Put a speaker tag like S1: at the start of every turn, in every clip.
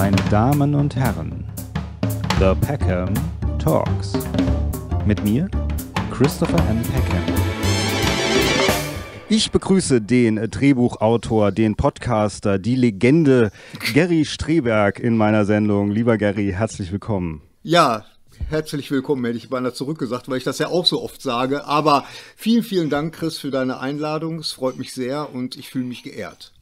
S1: Meine Damen und Herren, The Peckham Talks. Mit mir, Christopher M. Peckham. Ich begrüße den Drehbuchautor, den Podcaster, die Legende Gary Streberg in meiner Sendung. Lieber Gary, herzlich willkommen.
S2: Ja, herzlich willkommen, hätte ich beinahe zurückgesagt, weil ich das ja auch so oft sage. Aber vielen, vielen Dank, Chris, für deine Einladung. Es freut mich sehr und ich fühle mich geehrt.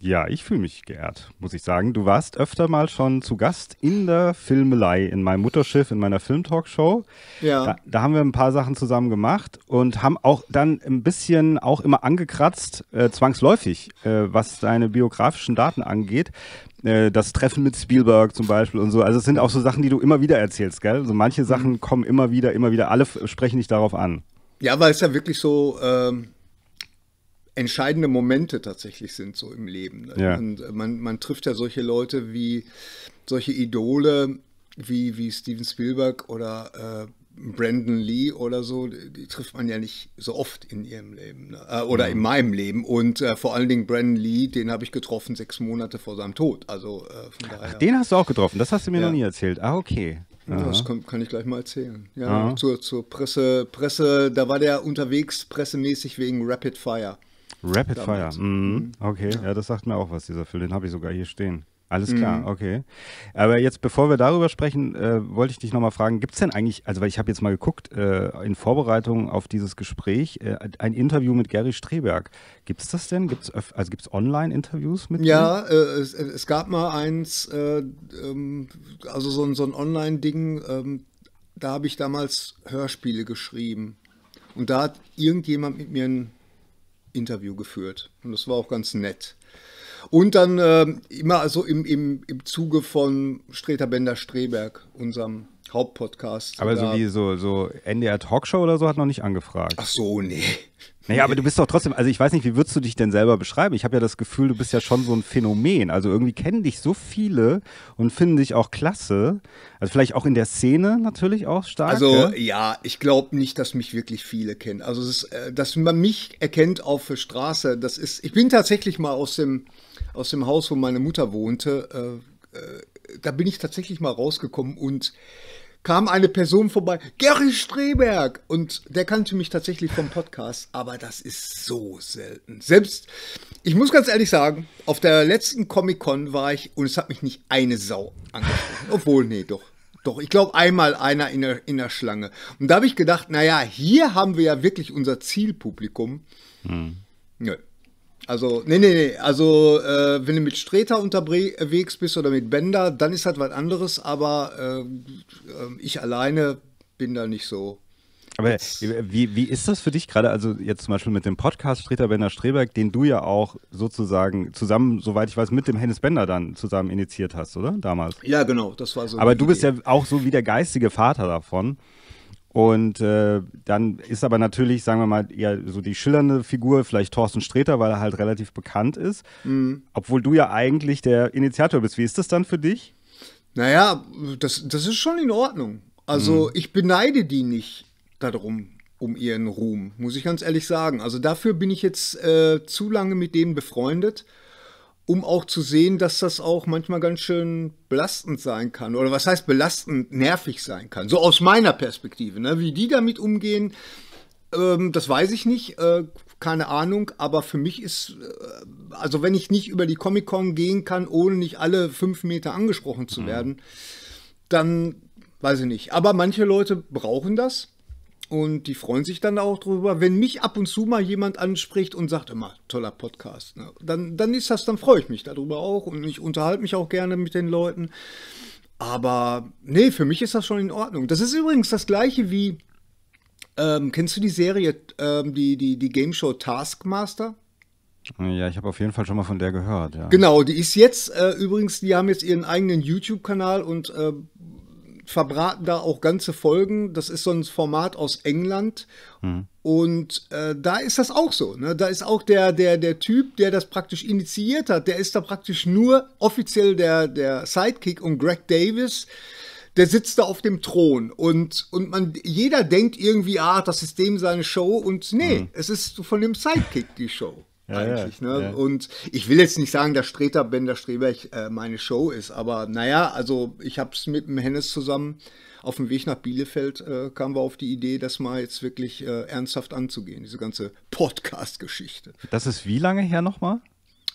S1: Ja, ich fühle mich geehrt, muss ich sagen. Du warst öfter mal schon zu Gast in der Filmelei, in meinem Mutterschiff, in meiner Filmtalkshow. Ja. Da, da, haben wir ein paar Sachen zusammen gemacht und haben auch dann ein bisschen auch immer angekratzt, äh, zwangsläufig, äh, was deine biografischen Daten angeht. Äh, das Treffen mit Spielberg zum Beispiel und so. Also es sind auch so Sachen, die du immer wieder erzählst, gell? Also manche Sachen mhm. kommen immer wieder, immer wieder. Alle sprechen dich darauf an.
S2: Ja, weil es ja wirklich so... Ähm entscheidende Momente tatsächlich sind so im Leben. Ne? Ja. Und man, man trifft ja solche Leute wie solche Idole wie, wie Steven Spielberg oder äh, Brandon Lee oder so, die trifft man ja nicht so
S1: oft in ihrem Leben ne? Äh, oder mhm. in meinem
S2: Leben. Und äh, vor allen Dingen Brandon Lee, den habe ich getroffen sechs Monate vor seinem Tod. Also äh, Ach, den hast du
S1: auch getroffen, das hast du mir ja. noch nie erzählt. Ah, okay. Ja, das
S2: kann, kann, ich gleich mal erzählen. Ja, zur, zur Presse, Presse, da war der unterwegs pressemäßig wegen Rapid Fire. Rapid Damals. Fire.
S1: Mhm. mhm. Okay, ja. ja. das sagt mir auch was, dieser Film. Den habe ich sogar hier stehen. Alles klar, mhm. okay. Aber jetzt, bevor wir darüber sprechen, äh, wollte ich dich nochmal fragen, gibt es denn eigentlich, also weil ich habe jetzt mal geguckt, äh, in Vorbereitung auf dieses Gespräch, äh, ein Interview mit Gary Streberg. Gibt es das denn? Gibt's, also gibt es Online-Interviews mit ihm? Ja,
S2: äh, es, es, gab mal eins, äh, ähm, also so, so ein Online-Ding, ähm, da habe ich damals Hörspiele geschrieben. Und da hat irgendjemand mit mir ein Interview geführt. Und das war auch ganz nett. Und dann äh, immer also im, im, im Zuge von Streter Bender Streberg, unserem Hauptpodcast. Aber so wie
S1: so, so NDR Talkshow oder so hat noch nicht angefragt. Ach so, nee. Naja, aber du bist doch trotzdem, also ich weiß nicht, wie würdest du dich denn selber beschreiben? Ich habe ja das Gefühl, du bist ja schon so ein Phänomen. Also irgendwie kennen dich so viele und finden dich auch klasse. Also vielleicht auch in der Szene natürlich auch stark. Also
S2: ja, ich glaube nicht, dass mich wirklich viele kennen. Also ist, äh, dass man mich erkennt auf der Straße, das ist, ich bin tatsächlich mal aus dem, aus dem Haus, wo meine Mutter wohnte, äh, äh da bin ich tatsächlich mal rausgekommen und kam eine Person vorbei, Gary Streberg, und der kannte mich tatsächlich vom Podcast, aber das ist so selten. Selbst, ich muss ganz ehrlich sagen, auf der letzten Comic-Con war ich und es hat mich nicht eine Sau angesprochen. Obwohl, nee, doch. Doch, ich glaube einmal einer in der, in der Schlange. Und da habe ich gedacht, naja, hier haben wir ja wirklich unser Zielpublikum. Hm. Nö, also, nee, nee, nee. Also, äh, wenn du mit Streter unterwegs bist oder mit Bender, dann ist halt was anderes, aber äh, ähm, ich alleine bin da nicht so.
S1: Aber wie, wie ist das für dich gerade? Also, jetzt zum Beispiel mit dem Podcast Streter Bender Streberg, den du ja auch sozusagen zusammen, soweit ich weiß, mit dem Hennis Bender dann zusammen initiiert hast, oder? Damals.
S2: Ja, genau, das war so. Aber du Idee. bist ja
S1: auch so wie der geistige Vater davon. Und äh, dann ist aber natürlich, sagen wir mal, eher so die schillernde Figur, vielleicht Thorsten Sträter, weil er halt relativ bekannt ist. Mhm. Obwohl du ja eigentlich der Initiator bist. Wie ist das dann für dich? Naja, das, das ist schon in
S2: Ordnung. Also mhm. ich beneide die nicht darum, um ihren Ruhm, muss ich ganz ehrlich sagen. Also dafür bin ich jetzt äh, zu lange mit denen befreundet um auch zu sehen, dass das auch manchmal ganz schön belastend sein kann. Oder was heißt belastend, nervig sein kann. So aus meiner Perspektive. Ne? Wie die damit umgehen, ähm, das weiß ich nicht. Äh, keine Ahnung, aber für mich ist, äh, also wenn ich nicht über die Comic-Con gehen kann, ohne nicht alle fünf Meter angesprochen zu mhm. werden, dann weiß ich nicht. Aber manche Leute brauchen das. Und die freuen sich dann auch drüber, wenn mich ab und zu mal jemand anspricht und sagt immer, toller Podcast. Ne? Dann, dann ist das, dann freue ich mich darüber auch und ich unterhalte mich auch gerne mit den Leuten. Aber nee, für mich ist das schon in Ordnung. Das ist übrigens das gleiche wie, ähm, kennst du die Serie, ähm, die, die, die Game Show Taskmaster?
S1: Ja, ich habe auf jeden Fall schon mal von der gehört. Ja. Genau,
S2: die ist jetzt äh, übrigens, die haben jetzt ihren eigenen YouTube-Kanal und äh, verbraten da auch ganze Folgen. Das ist so ein Format aus England. Mhm. Und äh, da ist das auch so. Ne? Da ist auch der, der, der Typ, der das praktisch initiiert hat, der ist da praktisch nur offiziell der, der Sidekick und Greg Davis. Der sitzt da auf dem Thron und, und man, jeder denkt irgendwie, ah, das ist dem seine Show und nee, mhm. es ist von dem Sidekick die Show ja, eigentlich. Ja, ne? Ja. Und ich will jetzt nicht sagen, dass Streter Bender Streberg äh, meine Show ist, aber naja, also ich habe es mit dem Hennes zusammen auf dem Weg nach Bielefeld äh, kamen wir auf die Idee, das mal jetzt wirklich äh, ernsthaft anzugehen, diese ganze Podcast-Geschichte. Das ist wie lange her nochmal?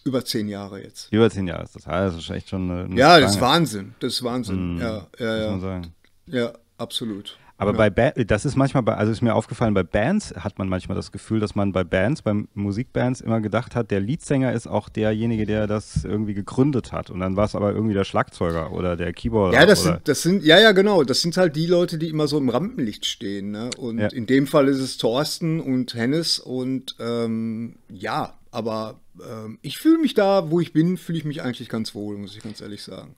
S2: Über zehn Jahre jetzt.
S1: Über zehn Jahre ist das. Ah, das ist echt schon eine, eine Ja, Stange. das ist Wahnsinn. Das ist Wahnsinn. Mm, hm, ja, ja, ja. Muss man sagen.
S2: Ja, absolut. Aber ja. bei
S1: ba das ist manchmal, bei, also ist mir aufgefallen, bei Bands hat man manchmal das Gefühl, dass man bei Bands, bei Musikbands immer gedacht hat, der Leadsänger ist auch derjenige, der das irgendwie gegründet hat. Und dann war es aber irgendwie der Schlagzeuger oder der Keyboarder. Ja, das, oder sind,
S2: das sind, ja, ja, genau. Das sind halt die Leute, die immer so im Rampenlicht stehen. Ne? Und ja. in dem Fall ist es Thorsten und Hennes und ähm, ja, aber ähm, ich fühle mich da, wo ich bin, fühle ich mich eigentlich ganz wohl, muss ich ganz ehrlich sagen.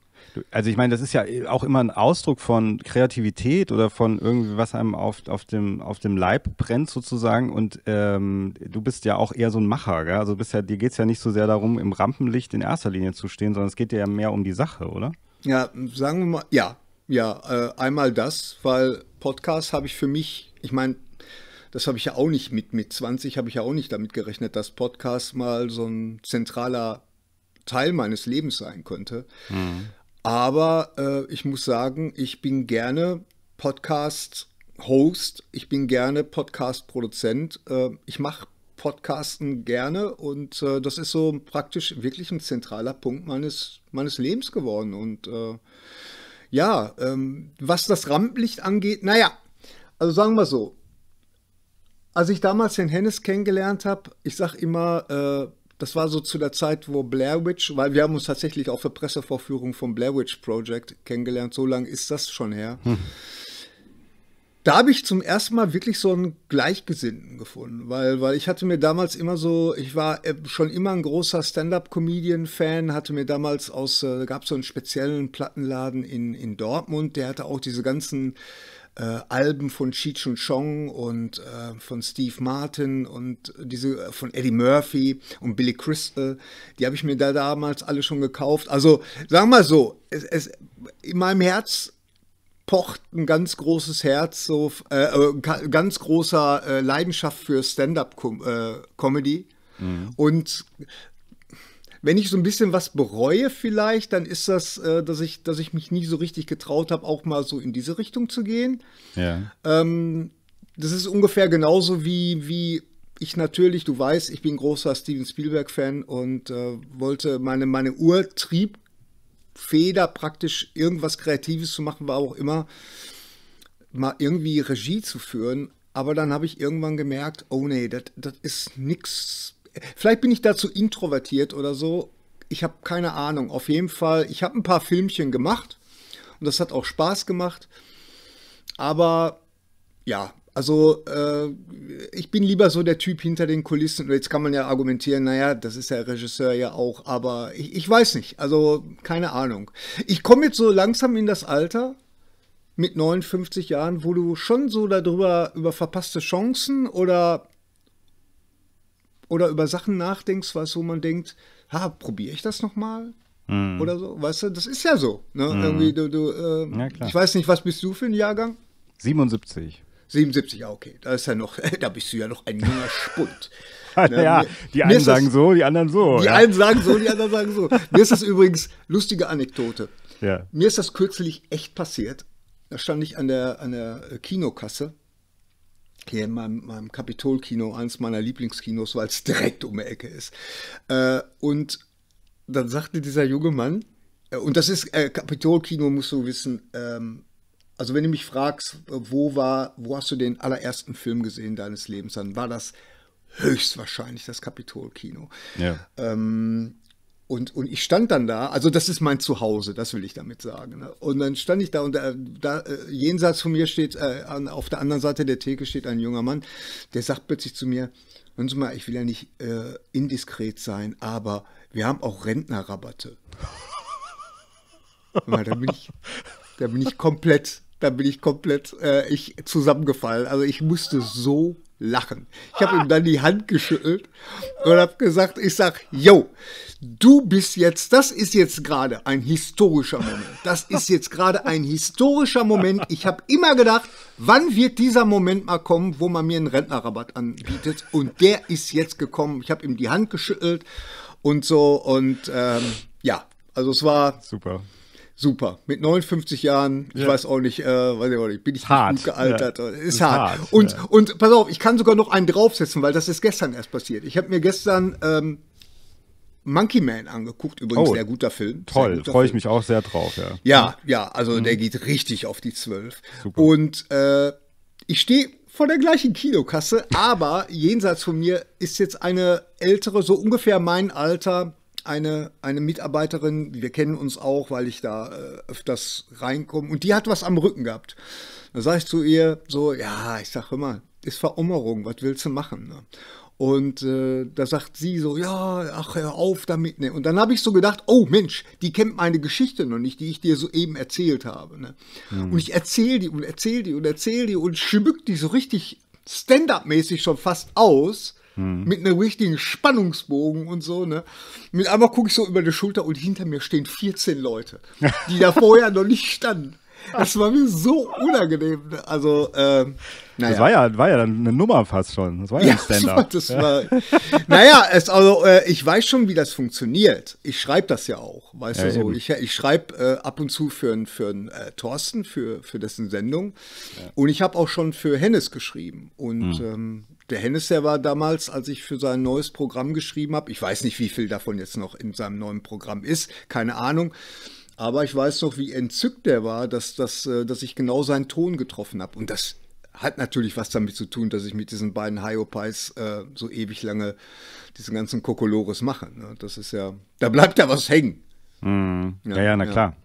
S1: Also ich meine, das ist ja äh, auch immer ein Ausdruck von Kreativität oder von irgendwie, was einem auf, auf, dem, auf dem Leib brennt sozusagen. Und ähm, du bist ja auch eher so ein Macher, gell? Also bist ja, dir geht es ja nicht so sehr darum, im Rampenlicht in erster Linie zu stehen, sondern es geht dir ja mehr um die Sache, oder?
S2: Ja, sagen wir mal, ja. Ja, äh, einmal das, weil Podcast habe ich für mich, ich meine, das habe ich ja auch nicht mit, mit 20 habe ich ja auch nicht damit gerechnet, dass Podcast mal so ein zentraler Teil meines Lebens sein könnte. Mhm. Aber äh, ich muss sagen, ich bin gerne Podcast-Host, ich bin gerne Podcast-Produzent. Äh, ich mache Podcasten gerne und äh, das ist so praktisch wirklich ein zentraler Punkt meines, meines Lebens geworden. Und äh, ja, ähm, was das Rampenlicht angeht, naja, also sagen wir so, als ich damals den Hennes kennengelernt habe, ich sage immer, äh, das war so zu der Zeit, wo Blair Witch, weil wir haben uns tatsächlich auch für Pressevorführung vom Blair Witch Project kennengelernt, so lange ist das schon her. Hm. Da habe ich zum ersten Mal wirklich so einen Gleichgesinnten gefunden, weil, weil ich hatte mir damals immer so, ich war äh, schon immer ein großer Stand-up-Comedian-Fan, hatte mir damals aus, äh, gab so einen speziellen Plattenladen in, in Dortmund, der hatte auch diese ganzen äh, Alben von Cheech und Chong und äh, von Steve Martin und diese äh, von Eddie Murphy und Billy Crystal, die habe ich mir da damals alle schon gekauft. Also sagen wir mal so, es, es, in meinem Herz pocht ein ganz großes Herz, so äh, äh ganz großer äh, Leidenschaft für Stand-up-Comedy. Mhm. Und wenn ich so ein bisschen was bereue vielleicht, dann ist das, äh, dass, ich, dass ich mich nie so richtig getraut habe, auch mal so in diese Richtung zu gehen. Ja. Ähm, das ist ungefähr genauso wie, wie ich natürlich, du weißt, ich bin großer Steven Spielberg-Fan und äh, wollte meine, meine Urtriebfeder praktisch irgendwas Kreatives zu machen, war auch immer mal irgendwie Regie zu führen. Aber dann habe ich irgendwann gemerkt, oh nee, das ist nichts vielleicht bin ich dazu introvertiert oder so. Ich habe keine Ahnung. Auf jeden Fall, ich habe ein paar Filmchen gemacht und das hat auch Spaß gemacht. Aber ja, also äh, ich bin lieber so der Typ hinter den Kulissen. jetzt kann man ja argumentieren, naja, das ist der Regisseur ja auch, aber ich, ich weiß nicht. Also keine Ahnung. Ich komme jetzt so langsam in das Alter mit 59 Jahren, wo du schon so darüber über verpasste Chancen oder oder über Sachen nachdenkst, was wo man denkt, ha, probiere ich das nochmal? Mhm. Oder so, weißt du, das ist ja so. Ne? Mhm. Irgendwie, du, du, äh, ja, ich weiß nicht, was bist du für ein Jahrgang? 77. 77, ja, okay. Da ist ja noch, da bist du ja noch ein junger Spund. Ne? ja, die einen sagen das, so, die anderen so. Die ja. einen sagen so, die anderen sagen so. Mir ist das übrigens lustige Anekdote. Ja. Mir ist das kürzlich echt passiert. Da stand ich an der, an der Kinokasse hier in meinem, meinem Kapitolkino, eines meiner Lieblingskinos, weil es direkt um die Ecke ist. Äh, und dann sagte dieser junge Mann, äh, und das ist äh, Kapitolkino, musst du wissen, ähm, also wenn du mich fragst, wo war, wo hast du den allerersten Film gesehen deines Lebens, dann war das höchstwahrscheinlich das Kapitolkino. Ja. Ähm, und, und ich stand dann da, also das ist mein Zuhause, das will ich damit sagen. Ne? Und dann stand ich da und äh, da, da äh, jenseits von mir steht, äh, an, auf der anderen Seite der Theke steht ein junger Mann, der sagt plötzlich zu mir, hören Sie mal, ich will ja nicht äh, indiskret sein, aber wir haben auch Rentnerrabatte. da, bin ich, da bin ich komplett, da bin ich komplett äh, ich zusammengefallen. Also ich musste so lachen. Ich habe ihm dann die Hand geschüttelt und habe gesagt, ich sag, yo, du bist jetzt, das ist jetzt gerade ein historischer Moment. Das ist jetzt gerade ein historischer Moment. Ich habe immer gedacht, wann wird dieser Moment mal kommen, wo man mir einen Rentnerrabatt anbietet? Und der ist jetzt gekommen. Ich habe ihm die Hand geschüttelt und so und ähm, ja, also es war super super. Mit 59 Jahren, ich weiß auch nicht, äh, weiß ich auch nicht, bin ich hart. gut gealtert. Ja. Ist, ist, hart. hart. Und, ja. und pass auf, ich kann sogar noch einen draufsetzen, weil das ist gestern erst passiert. Ich habe mir gestern ähm, Monkey Man angeguckt, übrigens, oh, sehr guter Film. Toll, freue ich mich auch sehr drauf, ja. Ja, mhm. ja, also mhm. der geht richtig auf die 12. Super. Und äh, ich stehe vor der gleichen Kinokasse, aber jenseits von mir ist jetzt eine ältere, so ungefähr mein Alter, eine, eine Mitarbeiterin, wir kennen uns auch, weil ich da äh, öfters reinkomme, und die hat was am Rücken gehabt. Da sage ich zu ihr so, ja, ich sage immer, ist Verummerung, was willst du machen? Ne? Und äh, da sagt sie so, ja, ach, hör auf damit. Ne? Und dann habe ich so gedacht, oh Mensch, die kennt meine Geschichte noch nicht, die ich dir soeben erzählt habe. Ne? Mhm. Und ich erzähle die und erzähle die und erzähle die und schmück die so richtig stand-up-mäßig schon fast aus. Mhm. Mit einem richtigen Spannungsbogen und so, ne? Mit einmal gucke ich so über die Schulter und hinter mir stehen 14 Leute, die da vorher noch nicht standen. Das war mir so unangenehm. Ne? Also, ähm, naja. Das war ja,
S1: war ja dann eine Nummer fast schon. Das war ja, ja ein Stand-up. Das war, das
S2: naja, es, also, äh, ich weiß schon, wie das funktioniert. Ich schreibe das ja auch, weißt ja, du so. Ich, ich schreibe äh, ab und zu für, für äh, Thorsten, für, für dessen Sendung. Ja. Und ich habe auch schon für Hennes geschrieben. Und mhm. ähm, der Hennes, der war damals, als ich für sein neues Programm geschrieben habe, ich weiß nicht, wie viel davon jetzt noch in seinem neuen Programm ist, keine Ahnung, aber ich weiß noch, wie entzückt der war, dass, dass, äh, dass ich genau seinen Ton getroffen habe. Und das hat natürlich was damit zu tun, dass ich mit diesen beiden Hyopies äh, so ewig lange diesen ganzen Kokolores mache. Ne? Das ist ja, da bleibt ja was hängen.
S1: Mm, ja, ja, na ja. klar.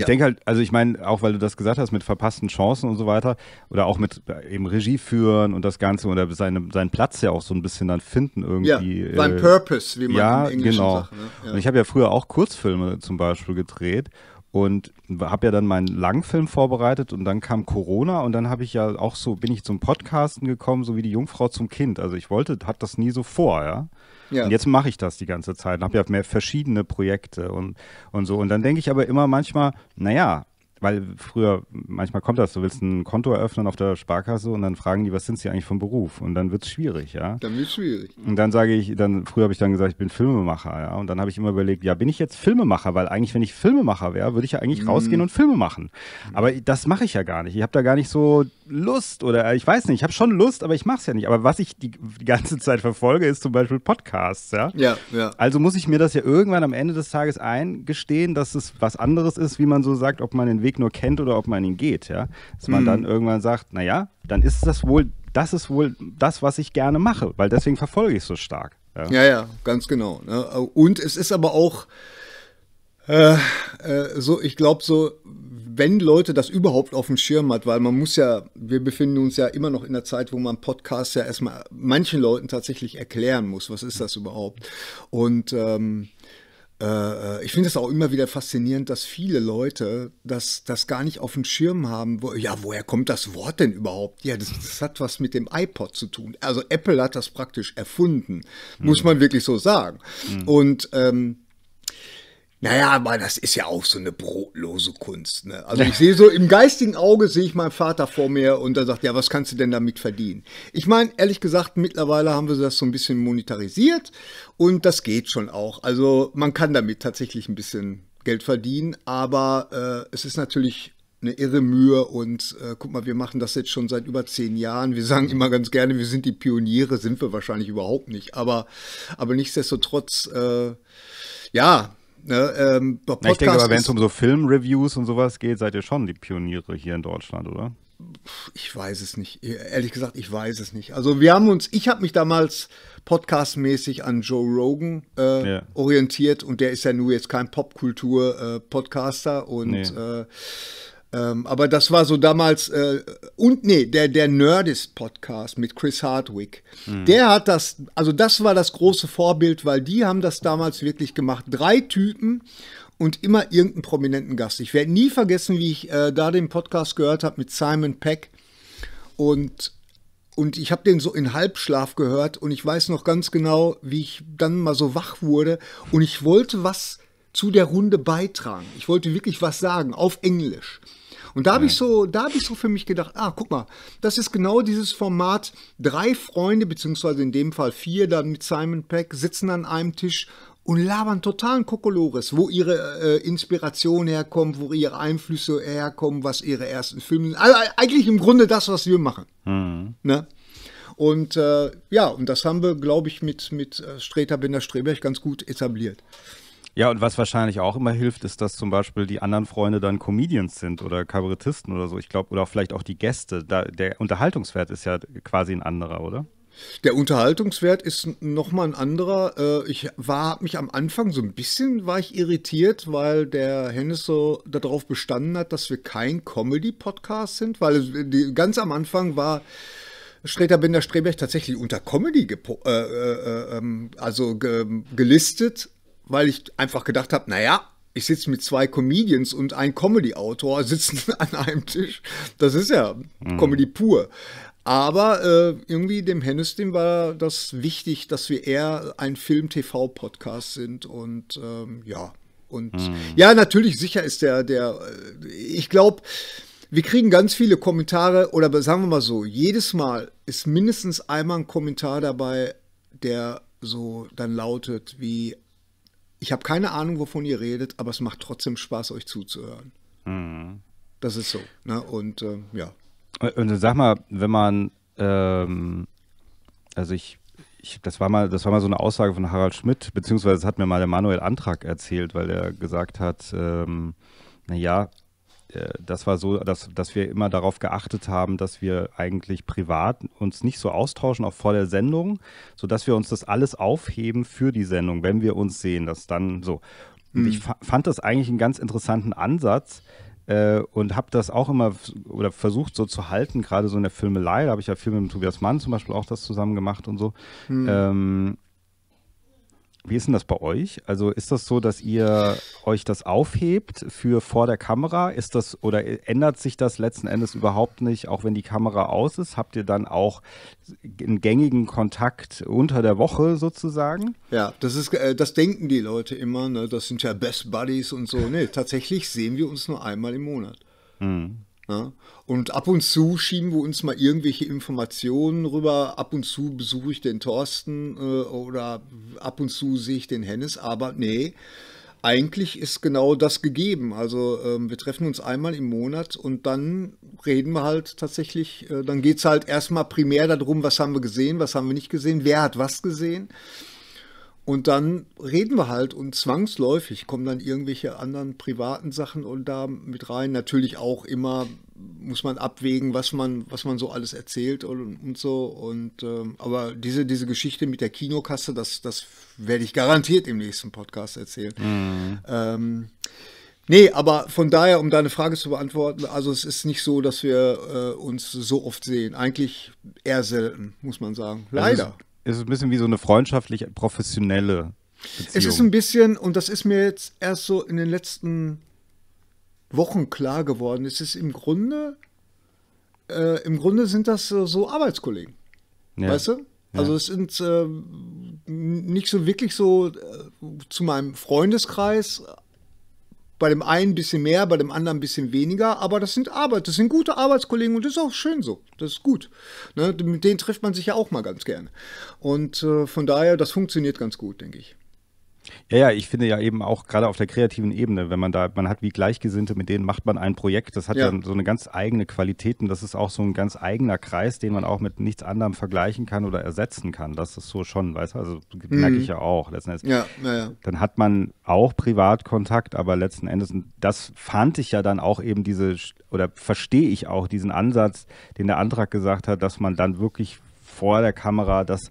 S1: Ich denke halt, also ich meine, auch weil du das gesagt hast mit verpassten Chancen und so weiter oder auch mit äh, eben Regie führen und das Ganze oder seine, seinen Platz ja auch so ein bisschen dann finden irgendwie. Ja, sein äh, Purpose, wie man ja, im Englischen genau. sagt. Ne? Ja. Und ich habe ja früher auch Kurzfilme zum Beispiel gedreht und habe ja dann meinen Langfilm vorbereitet und dann kam Corona und dann habe ich ja auch so bin ich zum Podcasten gekommen, so wie die Jungfrau zum Kind. Also ich wollte, hatte das nie so vor, ja. Ja. Und jetzt mache ich das die ganze Zeit und habe ja mehr verschiedene Projekte und, und so. Und dann denke ich aber immer manchmal, naja, weil früher, manchmal kommt das, du willst ein Konto eröffnen auf der Sparkasse und dann fragen die, was sind sie eigentlich vom Beruf? Und dann wird es schwierig, ja. Dann wird es schwierig. Und dann sage ich, dann früher habe ich dann gesagt, ich bin Filmemacher, ja. Und dann habe ich immer überlegt, ja, bin ich jetzt Filmemacher? Weil eigentlich, wenn ich Filmemacher wäre, würde ich ja eigentlich mhm. rausgehen und Filme machen. Aber das mache ich ja gar nicht. Ich habe da gar nicht so Lust oder äh, ich weiß nicht, ich habe schon Lust, aber ich mache es ja nicht. Aber was ich die, die, ganze Zeit verfolge, ist zum Beispiel Podcasts, ja? ja. Ja, Also muss ich mir das ja irgendwann am Ende des Tages eingestehen, dass es was anderes ist, wie man so sagt, ob man den Weg Weg nur kennt oder ob man ihn geht, ja. Dass man mhm. dann irgendwann sagt, naja, dann ist das wohl, das ist wohl das, was ich gerne mache, weil deswegen verfolge ich so stark. Ja, ja, ja
S2: ganz genau. Ne? Und es ist aber auch äh, äh, so, ich glaube, so, wenn Leute das überhaupt auf dem Schirm hat, weil man muss ja, wir befinden uns ja immer noch in der Zeit, wo man Podcasts ja erstmal manchen Leuten tatsächlich erklären muss, was ist das überhaupt. Und ähm, äh, äh, ich finde es auch immer wieder faszinierend, dass viele Leute das, das gar nicht auf dem Schirm haben. Wo, ja, woher kommt das Wort denn überhaupt? Ja, das, das, hat was mit dem iPod zu tun. Also Apple hat das praktisch erfunden, muss hm. man wirklich so sagen. Hm. Und ähm, naja, aber das ist ja auch so eine brotlose Kunst. Ne? Also ich sehe so im geistigen Auge sehe ich meinen Vater vor mir und er sagt, ja, was kannst du denn damit verdienen? Ich meine, ehrlich gesagt, mittlerweile haben wir das so ein bisschen monetarisiert und das geht schon auch. Also man kann damit tatsächlich ein bisschen Geld verdienen, aber äh, es ist natürlich eine irre Mühe und äh, guck mal, wir machen das jetzt schon seit über zehn Jahren. Wir sagen immer ganz gerne, wir sind die Pioniere, sind wir wahrscheinlich überhaupt nicht, aber, aber nichtsdestotrotz, äh, ja, Ne, ähm, Na, ich denke aber, wenn es um
S1: so Filmreviews und sowas geht, seid ihr schon die Pioniere hier in Deutschland, oder? Ich weiß es nicht.
S2: E, ehrlich gesagt, ich weiß es nicht.
S1: Also wir haben uns, ich habe mich damals
S2: podcastmäßig an Joe Rogan äh, ja. orientiert und der ist ja nur jetzt kein Popkultur-Podcaster äh, und nee. äh, ähm, aber das war so damals, äh, und nee, der, der Nerdist-Podcast mit Chris Hardwick, mhm. der hat das, also das war das große Vorbild, weil die haben das damals wirklich gemacht. Drei Typen und immer irgendeinen prominenten Gast. Ich werde nie vergessen, wie ich äh, da den Podcast gehört habe mit Simon Peck und und ich habe den so in Halbschlaf gehört und ich weiß noch ganz genau, wie ich dann mal so wach wurde und ich wollte was zu der Runde beitragen. Ich wollte wirklich was sagen auf Englisch. Und da habe ja. ich so, da habe ich so für mich gedacht, ah, guck mal, das ist genau dieses Format, drei Freunde, beziehungsweise in dem Fall vier, dann mit Simon Peck, sitzen an einem Tisch und labern totalen Kokolores, wo ihre äh, Inspiration herkommt, wo ihre Einflüsse herkommen, was ihre ersten Filme sind. Also äh, eigentlich im Grunde das, was wir machen. Mhm. Ne? Und äh, ja, und das haben wir, glaube ich, mit, mit äh, Streter Binder-Streberg ganz gut etabliert.
S1: Ja, und was wahrscheinlich auch immer hilft, ist, dass zum Beispiel die anderen Freunde dann Comedians sind oder Kabarettisten oder so. Ich glaube, oder vielleicht auch die Gäste. Da, der Unterhaltungswert ist ja quasi ein anderer, oder?
S2: Der Unterhaltungswert ist nochmal ein anderer. Äh, ich war mich am Anfang so ein bisschen war ich irritiert, weil der Hennes so darauf bestanden hat, dass wir kein Comedy-Podcast sind, weil ganz am Anfang war Streter Binder Streberg tatsächlich unter Comedy äh, äh, äh ähm, also ge gelistet weil ich einfach gedacht habe, naja, ich sitze mit zwei Comedians und ein Comedy-Autor sitzen an einem Tisch. Das ist ja mhm. Comedy pur. Aber äh, irgendwie dem Hennes, dem war das wichtig, dass wir eher ein Film-TV-Podcast sind und ähm, ja. Und mhm. ja, natürlich, sicher ist der, der, äh, ich glaube, wir kriegen ganz viele Kommentare oder sagen wir mal so, jedes Mal ist mindestens einmal ein Kommentar dabei, der so dann lautet wie, ich habe keine Ahnung, wovon ihr redet, aber es macht trotzdem Spaß, euch zuzuhören. Mhm. Das ist so. Ne? Und äh,
S1: ja. Und sag mal, wenn man, ähm, also ich, ich, das war mal, das war mal so eine Aussage von Harald Schmidt, beziehungsweise das hat mir mal der Manuel Antrag erzählt, weil er gesagt hat, ähm, naja, äh, das war so, dass, dass wir immer darauf geachtet haben, dass wir eigentlich privat uns nicht so austauschen, auch vor der Sendung, sodass wir uns das alles aufheben für die Sendung, wenn wir uns sehen, das dann so. Und mhm. ich fand das eigentlich einen ganz interessanten Ansatz, äh, und habe das auch immer oder versucht so zu halten, gerade so in der Filmelei. Da habe ich ja viel mit Tobias Mann zum Beispiel auch das zusammen gemacht und so. Hm. Ähm, wie ist denn das bei euch? Also ist das so, dass ihr euch das aufhebt für vor der Kamera? Ist das oder ändert sich das letzten Endes überhaupt nicht, auch wenn die Kamera aus ist? Habt ihr dann auch einen gängigen Kontakt unter der Woche sozusagen?
S2: Ja, das ist äh, das denken die Leute immer. Ne? Das sind ja Best Buddies und so. Nee, tatsächlich sehen wir uns nur einmal im Monat.
S1: Mhm. Ja? Ne?
S2: Und ab und zu schieben wir uns mal irgendwelche Informationen rüber. Ab und zu besuche ich den Thorsten äh, oder ab und zu sehe ich den Hennes. Aber nee, eigentlich ist genau das gegeben. Also ähm, wir treffen uns einmal im Monat und dann reden wir halt tatsächlich, äh, dann geht es halt erstmal primär darum, was haben wir gesehen, was haben wir nicht gesehen, wer hat was gesehen. Und dann reden wir halt und zwangsläufig kommen dann irgendwelche anderen privaten Sachen und da mit rein. Natürlich auch immer muss man abwägen, was man, was man so alles erzählt und, und so. Und ähm, aber diese, diese Geschichte mit der Kinokasse, das, das werde ich garantiert im nächsten Podcast erzählen. Mhm. Ähm, Nee, aber von daher, um deine Frage zu beantworten, also es ist nicht so, dass wir äh, uns so oft sehen. Eigentlich eher selten, muss man sagen. Leider. Also
S1: ist ein bisschen wie so eine freundschaftlich professionelle Beziehung. Es ist
S2: ein bisschen, und das ist mir jetzt erst so in den letzten Wochen klar geworden, es ist im Grunde, äh, im Grunde sind das äh, so Arbeitskollegen. Ja. Weißt du? Also es sind äh, nicht so wirklich so äh, zu meinem Freundeskreis bei dem einen ein bisschen mehr, bei dem anderen ein bisschen weniger, aber das sind Arbeit, das sind gute Arbeitskollegen und das ist auch schön so. Das ist gut. Ne? Mit denen trifft man sich ja auch mal ganz gerne. Und äh, von daher, das funktioniert ganz gut, denke ich.
S1: Ja, ja, ich finde ja eben auch gerade auf der kreativen Ebene, wenn man da, man hat wie Gleichgesinnte, mit denen macht man ein Projekt, das hat ja, ja so eine ganz eigene Qualität und das ist auch so ein ganz eigener Kreis, den man auch mit nichts anderem vergleichen kann oder ersetzen kann. Das ist so schon, weißt du, also mhm. merke ich mhm. ja auch letzten Endes. Ja, ja, Dann hat man auch Privatkontakt, aber letzten Endes, das fand ich ja dann auch eben diese, oder verstehe ich auch diesen Ansatz, den der Antrag gesagt hat, dass man dann wirklich vor der Kamera das,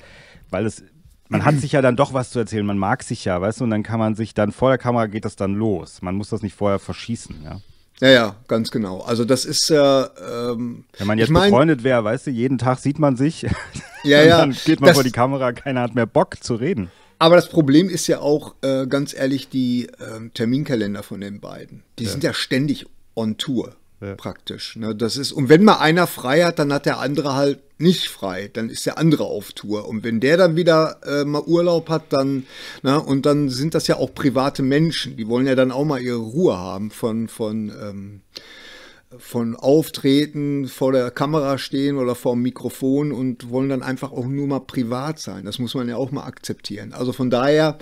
S1: weil es man hat sich ja dann doch was zu erzählen, man mag sich ja, weißt du, und dann kann man sich dann vor der Kamera geht das dann los. Man muss das nicht vorher verschießen, ja.
S2: Ja, ja, ganz genau. Also das ist ja.
S1: Ähm, Wenn man jetzt ich mein, befreundet wäre, weißt du, jeden Tag sieht man sich. Ja, ja. Dann geht man das, vor die Kamera, keiner hat mehr Bock zu reden. Aber das Problem ist ja auch, äh, ganz ehrlich, die äh,
S2: Terminkalender von den beiden. Die ja. sind ja ständig on Tour. Ja. Praktisch. Ne? Das ist, und wenn mal einer frei hat, dann hat der andere halt nicht frei. Dann ist der andere auf Tour. Und wenn der dann wieder äh, mal Urlaub hat, dann, ne? und dann sind das ja auch private Menschen. Die wollen ja dann auch mal ihre Ruhe haben von, von, ähm, von Auftreten, vor der Kamera stehen oder vor dem Mikrofon und wollen dann einfach auch nur mal privat sein. Das muss man ja auch mal akzeptieren. Also von daher,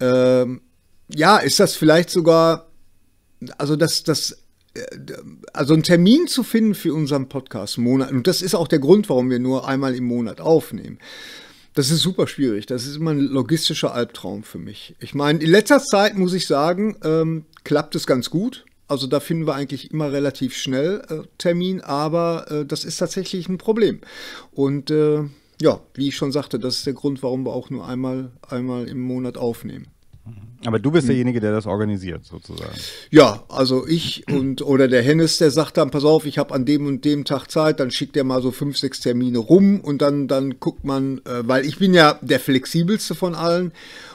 S2: ähm, ja, ist das vielleicht sogar, also das, das also einen Termin zu finden für unseren Podcast Monat. Und das ist auch der Grund, warum wir nur einmal im Monat aufnehmen. Das ist super schwierig. Das ist immer ein logistischer Albtraum für mich. Ich meine, in letzter Zeit muss ich sagen, ähm, klappt es ganz gut. Also da finden wir eigentlich immer relativ schnell äh, Termin, aber äh, das ist tatsächlich ein Problem. Und äh, ja, wie ich schon sagte, das ist der Grund, warum wir auch nur einmal, einmal im Monat aufnehmen.
S1: Aber du bist hm. derjenige, der das organisiert, sozusagen.
S2: Ja, also ich und oder der Hennes, der sagt dann, pass auf, ich habe an dem und dem Tag Zeit, dann schickt er mal so fünf, sechs Termine rum und dann, dann guckt man, äh, weil ich bin ja der flexibelste von allen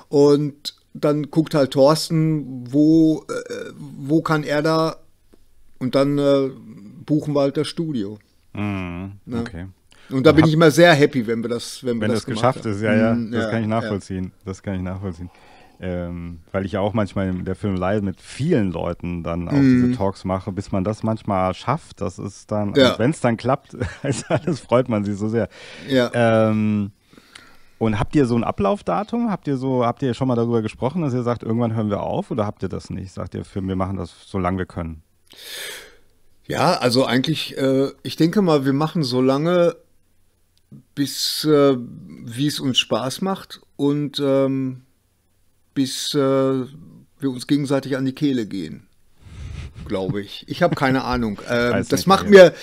S2: und dann guckt halt Thorsten, wo, äh, wo kann er da und dann äh, buchen wir halt das Studio.
S1: Mm, okay. Und da bin ich immer sehr
S2: happy, wenn wir das, wenn wir wenn das, das geschafft haben. ist. Ja, ja, mhm, das ja, kann ich nachvollziehen.
S1: Ja. Das kann ich nachvollziehen. Ähm, weil ich ja auch manchmal in der Filmelei mit vielen Leuten dann auch mm. diese Talks mache, bis man das manchmal schafft, das ist dann, ja. wenn es dann also klappt, das freut man sich so sehr. Ja. Ähm, und habt ihr so ein Ablaufdatum? Habt ihr so, habt ihr schon mal darüber gesprochen, dass ihr sagt, irgendwann hören wir auf oder habt ihr das nicht? Sagt ihr, wir machen das so lange wir können? Ja, also eigentlich, äh,
S2: ich denke mal, wir machen so lange, bis äh, wie es uns Spaß macht und ähm bis äh, wir uns gegenseitig an die Kehle gehen. Glaube ich. Ich habe keine Ahnung. Ähm, das macht mehr. mir.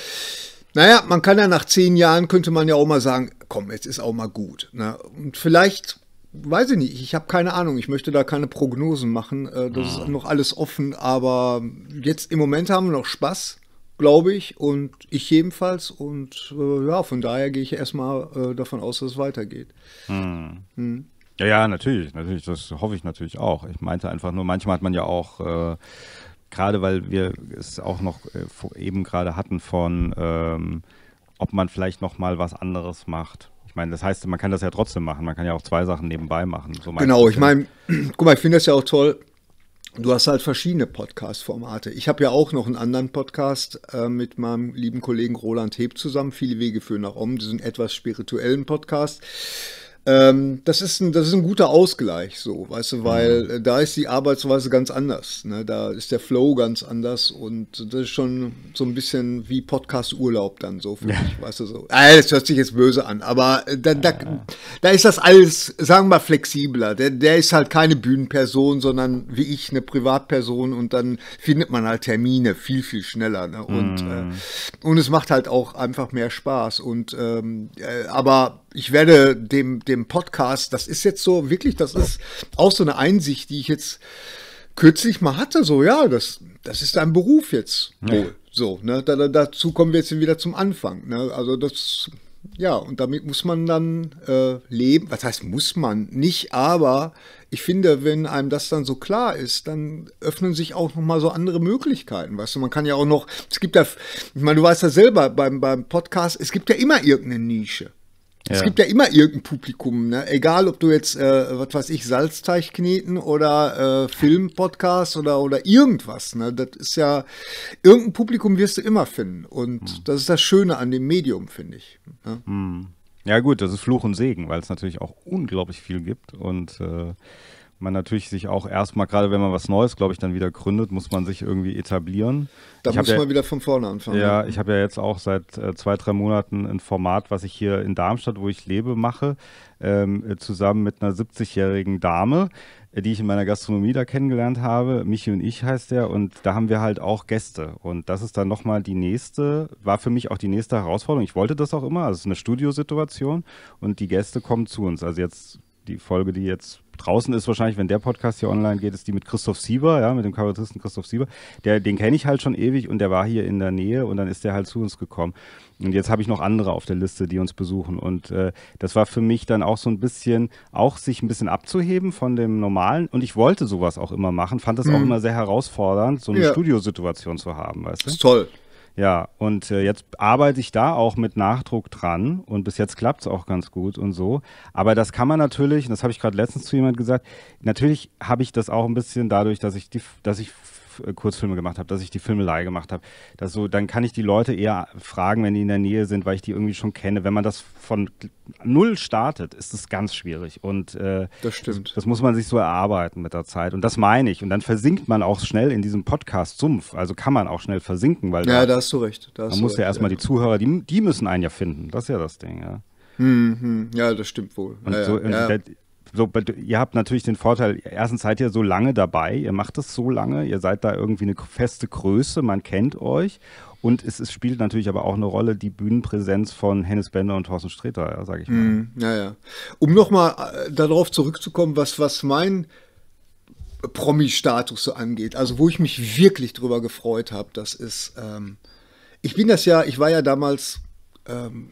S2: Naja, man kann ja nach zehn Jahren, könnte man ja auch mal sagen, komm, jetzt ist auch mal gut. Ne? Und vielleicht, weiß ich nicht, ich habe keine Ahnung, ich möchte da keine Prognosen machen, äh, das mhm. ist ah. noch alles offen, aber jetzt im Moment haben wir noch Spaß, glaube ich, und ich jedenfalls. Und äh, ja, von daher gehe ich erstmal äh, davon aus, dass es weitergeht.
S1: Mhm. Mhm. Ja, ja, natürlich, natürlich. Das hoffe ich natürlich auch. Ich meinte einfach nur, manchmal hat man ja auch, äh, gerade weil wir es auch noch äh, eben gerade hatten von, ähm, ob man vielleicht noch mal was anderes macht. Ich meine, das heißt, man kann das ja trotzdem machen. Man kann ja auch zwei Sachen nebenbei machen. So genau, ich meine,
S2: guck mal, ich finde das ja auch toll. Du hast halt verschiedene Podcast-Formate. Ich habe ja auch noch einen anderen Podcast äh, mit meinem lieben Kollegen Roland Heb zusammen, Viele Wege führen nach Om, diesen etwas spirituellen Podcast. Ähm, das, ist ein, das ist ein guter Ausgleich, so, weißt du, mhm. weil mhm. da ist die Arbeitsweise ganz anders. Ne? Da ist der Flow ganz anders und das ist schon so ein bisschen wie Podcast-Urlaub dann so für ja. mich, weißt du so. Ah, das hört sich jetzt böse an, aber äh, da, da, ja. da ist das alles, sagen wir mal, flexibler. Der, der ist halt keine Bühnenperson, sondern wie ich eine Privatperson und dann findet man halt Termine viel, viel schneller. Ne? Und, äh, mhm. äh, und es macht halt auch einfach mehr Spaß. Und ähm, äh, aber ich werde dem, dem Podcast, das ist jetzt so, wirklich, das ist auch so eine Einsicht, die ich jetzt kürzlich mal hatte, so, ja, das, das ist ein Beruf jetzt wohl. Ja. So, ne, da, da, dazu kommen wir jetzt wieder zum Anfang. Ne? Also das, ja, und damit muss man dann äh, leben. Was heißt muss man? Nicht, aber ich finde, wenn einem das dann so klar ist, dann öffnen sich auch nochmal so andere Möglichkeiten. Weißt du, man kann ja auch noch, es gibt ja, ich meine, du weißt ja selber beim, beim Podcast, es gibt ja immer irgendeine Nische. Ja. Es gibt ja immer irgendein Publikum, ne? egal ob du jetzt, äh, was weiß ich, Salzteich kneten oder äh, Filmpodcast oder, oder irgendwas. Ne? Das ist ja, irgendein Publikum wirst du immer finden. Und hm. das ist das Schöne an dem Medium, finde ich.
S1: Ne? Hm. Ja gut, das ist Fluch und Segen, weil es natürlich auch unglaublich viel gibt und äh, man natürlich sich auch erstmal, gerade wenn man was Neues, glaube ich, dann wieder gründet, muss man sich irgendwie etablieren. Da ich muss man ja, wieder von vorne anfangen. Ja, ich habe ja jetzt auch seit äh, zwei, drei Monaten ein Format, was ich hier in Darmstadt, wo ich lebe, mache, ähm, äh, zusammen mit einer 70-jährigen Dame, äh, die ich in meiner Gastronomie da kennengelernt habe. Michi und ich heißt der. Und da haben wir halt auch Gäste. Und das ist dann nochmal die nächste, war für mich auch die nächste Herausforderung. Ich wollte das auch immer. Also es ist eine Studiosituation und die Gäste kommen zu uns. Also jetzt die Folge, die jetzt draußen ist wahrscheinlich, wenn der Podcast hier online geht, ist die mit Christoph Sieber, ja, mit dem Kabarettisten Christoph Sieber. Der, den kenne ich halt schon ewig und der war hier in der Nähe und dann ist der halt zu uns gekommen. Und jetzt habe ich noch andere auf der Liste, die uns besuchen. Und äh, das war für mich dann auch so ein bisschen, auch sich ein bisschen abzuheben von dem Normalen. Und ich wollte sowas auch immer machen, fand das mhm. auch immer sehr herausfordernd, so eine ja. Studiosituation zu haben, weißt du? Das ist toll. Ja, und äh, jetzt arbeite ich da auch mit Nachdruck dran und bis jetzt klappt es auch ganz gut und so. Aber das kann man natürlich, und das habe ich gerade letztens zu jemand gesagt, natürlich habe ich das auch ein bisschen dadurch, dass ich die, dass ich äh, Kurzfilme gemacht habe, dass ich die Filmelei gemacht habe. Dass so, dann kann ich die Leute eher fragen, wenn die in der Nähe sind, weil ich die irgendwie schon kenne. Wenn man das von null startet, ist es ganz schwierig. Und äh, das stimmt. Das, das, muss man sich so erarbeiten mit der Zeit. Und das meine ich. Und dann versinkt man auch schnell in diesem Podcast-Sumpf. Also kann man auch schnell versinken, weil ja, da, hast du
S2: recht. Da hast man muss recht, ja erstmal
S1: ja. die Zuhörer, die, die müssen einen ja finden. Das ist ja das Ding, ja. Mhm,
S2: mhm. ja, das stimmt
S1: wohl. Und ja, so, ja. Der, so, ihr habt natürlich den Vorteil, erstens seid ihr so lange dabei, ihr macht es so lange, ihr seid da irgendwie eine feste Größe, man kennt euch. Und es, es spielt natürlich aber auch eine Rolle die Bühnenpräsenz von Hennes Bender und Thorsten Sträter, ja, sage ich mal. Mm, naja. Um nochmal
S2: äh, darauf zurückzukommen, was, was mein Promi-Status so angeht, also wo ich mich wirklich drüber gefreut habe, das ist, ähm, ich bin das ja, ich war ja damals ähm,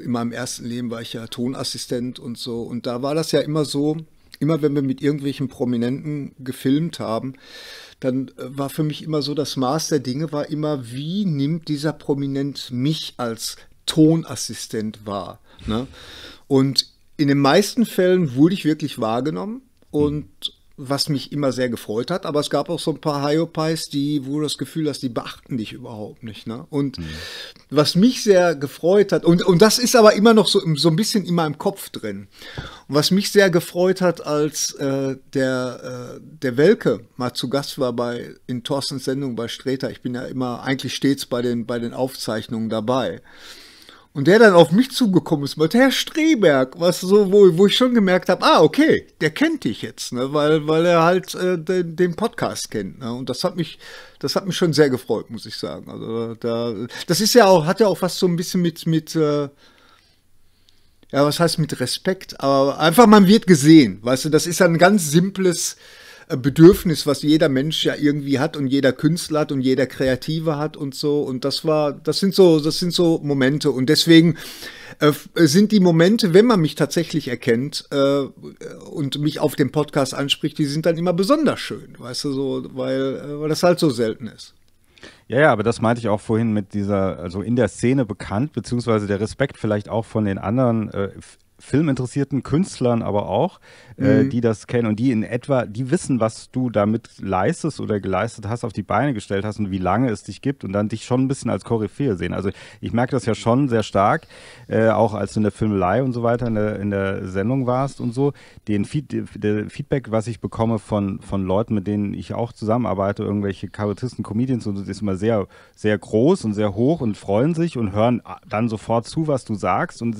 S2: in meinem ersten Leben war ich ja Tonassistent und so. Und da war das ja immer so, immer wenn wir mit irgendwelchen Prominenten gefilmt haben, dann äh, war für mich immer so, das Maß der Dinge war immer, wie nimmt dieser Prominent mich als Tonassistent wahr? Ne? Und in den meisten Fällen wurde ich wirklich wahrgenommen hm. und was mich immer sehr gefreut hat. Aber es gab auch so ein paar Hyopies, die, wo du das Gefühl hast, die beachten dich überhaupt nicht. Ne? Und mhm. was mich sehr gefreut hat, und, und das ist aber immer noch so, so ein bisschen in meinem Kopf drin. Und was mich sehr gefreut hat, als äh, der, äh, der Welke mal zu Gast war bei, in Thorstens Sendung bei Streter, ich bin ja immer eigentlich stets bei den, bei den Aufzeichnungen dabei. Und der dann auf mich zugekommen ist, meinte, Herr Streberg, was so, wo, wo ich schon gemerkt habe, ah, okay, der kennt dich jetzt, ne, weil, weil er halt äh, den, den Podcast kennt. Ne, und das hat mich, das hat mich schon sehr gefreut, muss ich sagen. Also da, das ist ja auch, hat ja auch was so ein bisschen mit, mit äh, ja, was heißt mit Respekt, aber einfach man wird gesehen, weißt du, das ist ja ein ganz simples, Bedürfnis, was jeder Mensch ja irgendwie hat und jeder Künstler hat und jeder Kreative hat und so. Und das war, das sind so, das sind so Momente. Und deswegen äh, äh, sind die Momente, wenn man mich tatsächlich erkennt äh, und mich auf dem Podcast anspricht, die sind dann immer besonders schön, weißt du, so, weil, äh, weil das halt so selten ist.
S1: Ja, ja, aber das meinte ich auch vorhin mit dieser, also in der Szene bekannt, beziehungsweise der Respekt vielleicht auch von den anderen äh, filminteressierten Künstlern aber auch, äh, mhm. äh, die das kennen und die in etwa, die wissen, was du damit leistest oder geleistet hast, auf die Beine gestellt hast und wie lange es dich gibt und dann dich schon ein bisschen als Koryphäe sehen. Also ich merke das ja schon sehr stark, äh, auch als du in der Filmelei und so weiter in der, in der Sendung warst und so, den Feed, der Feedback, was ich bekomme von, von Leuten, mit denen ich auch zusammenarbeite, irgendwelche Kabarettisten, Comedians und so, ist immer sehr, sehr groß und sehr hoch und freuen sich und hören dann sofort zu, was du sagst und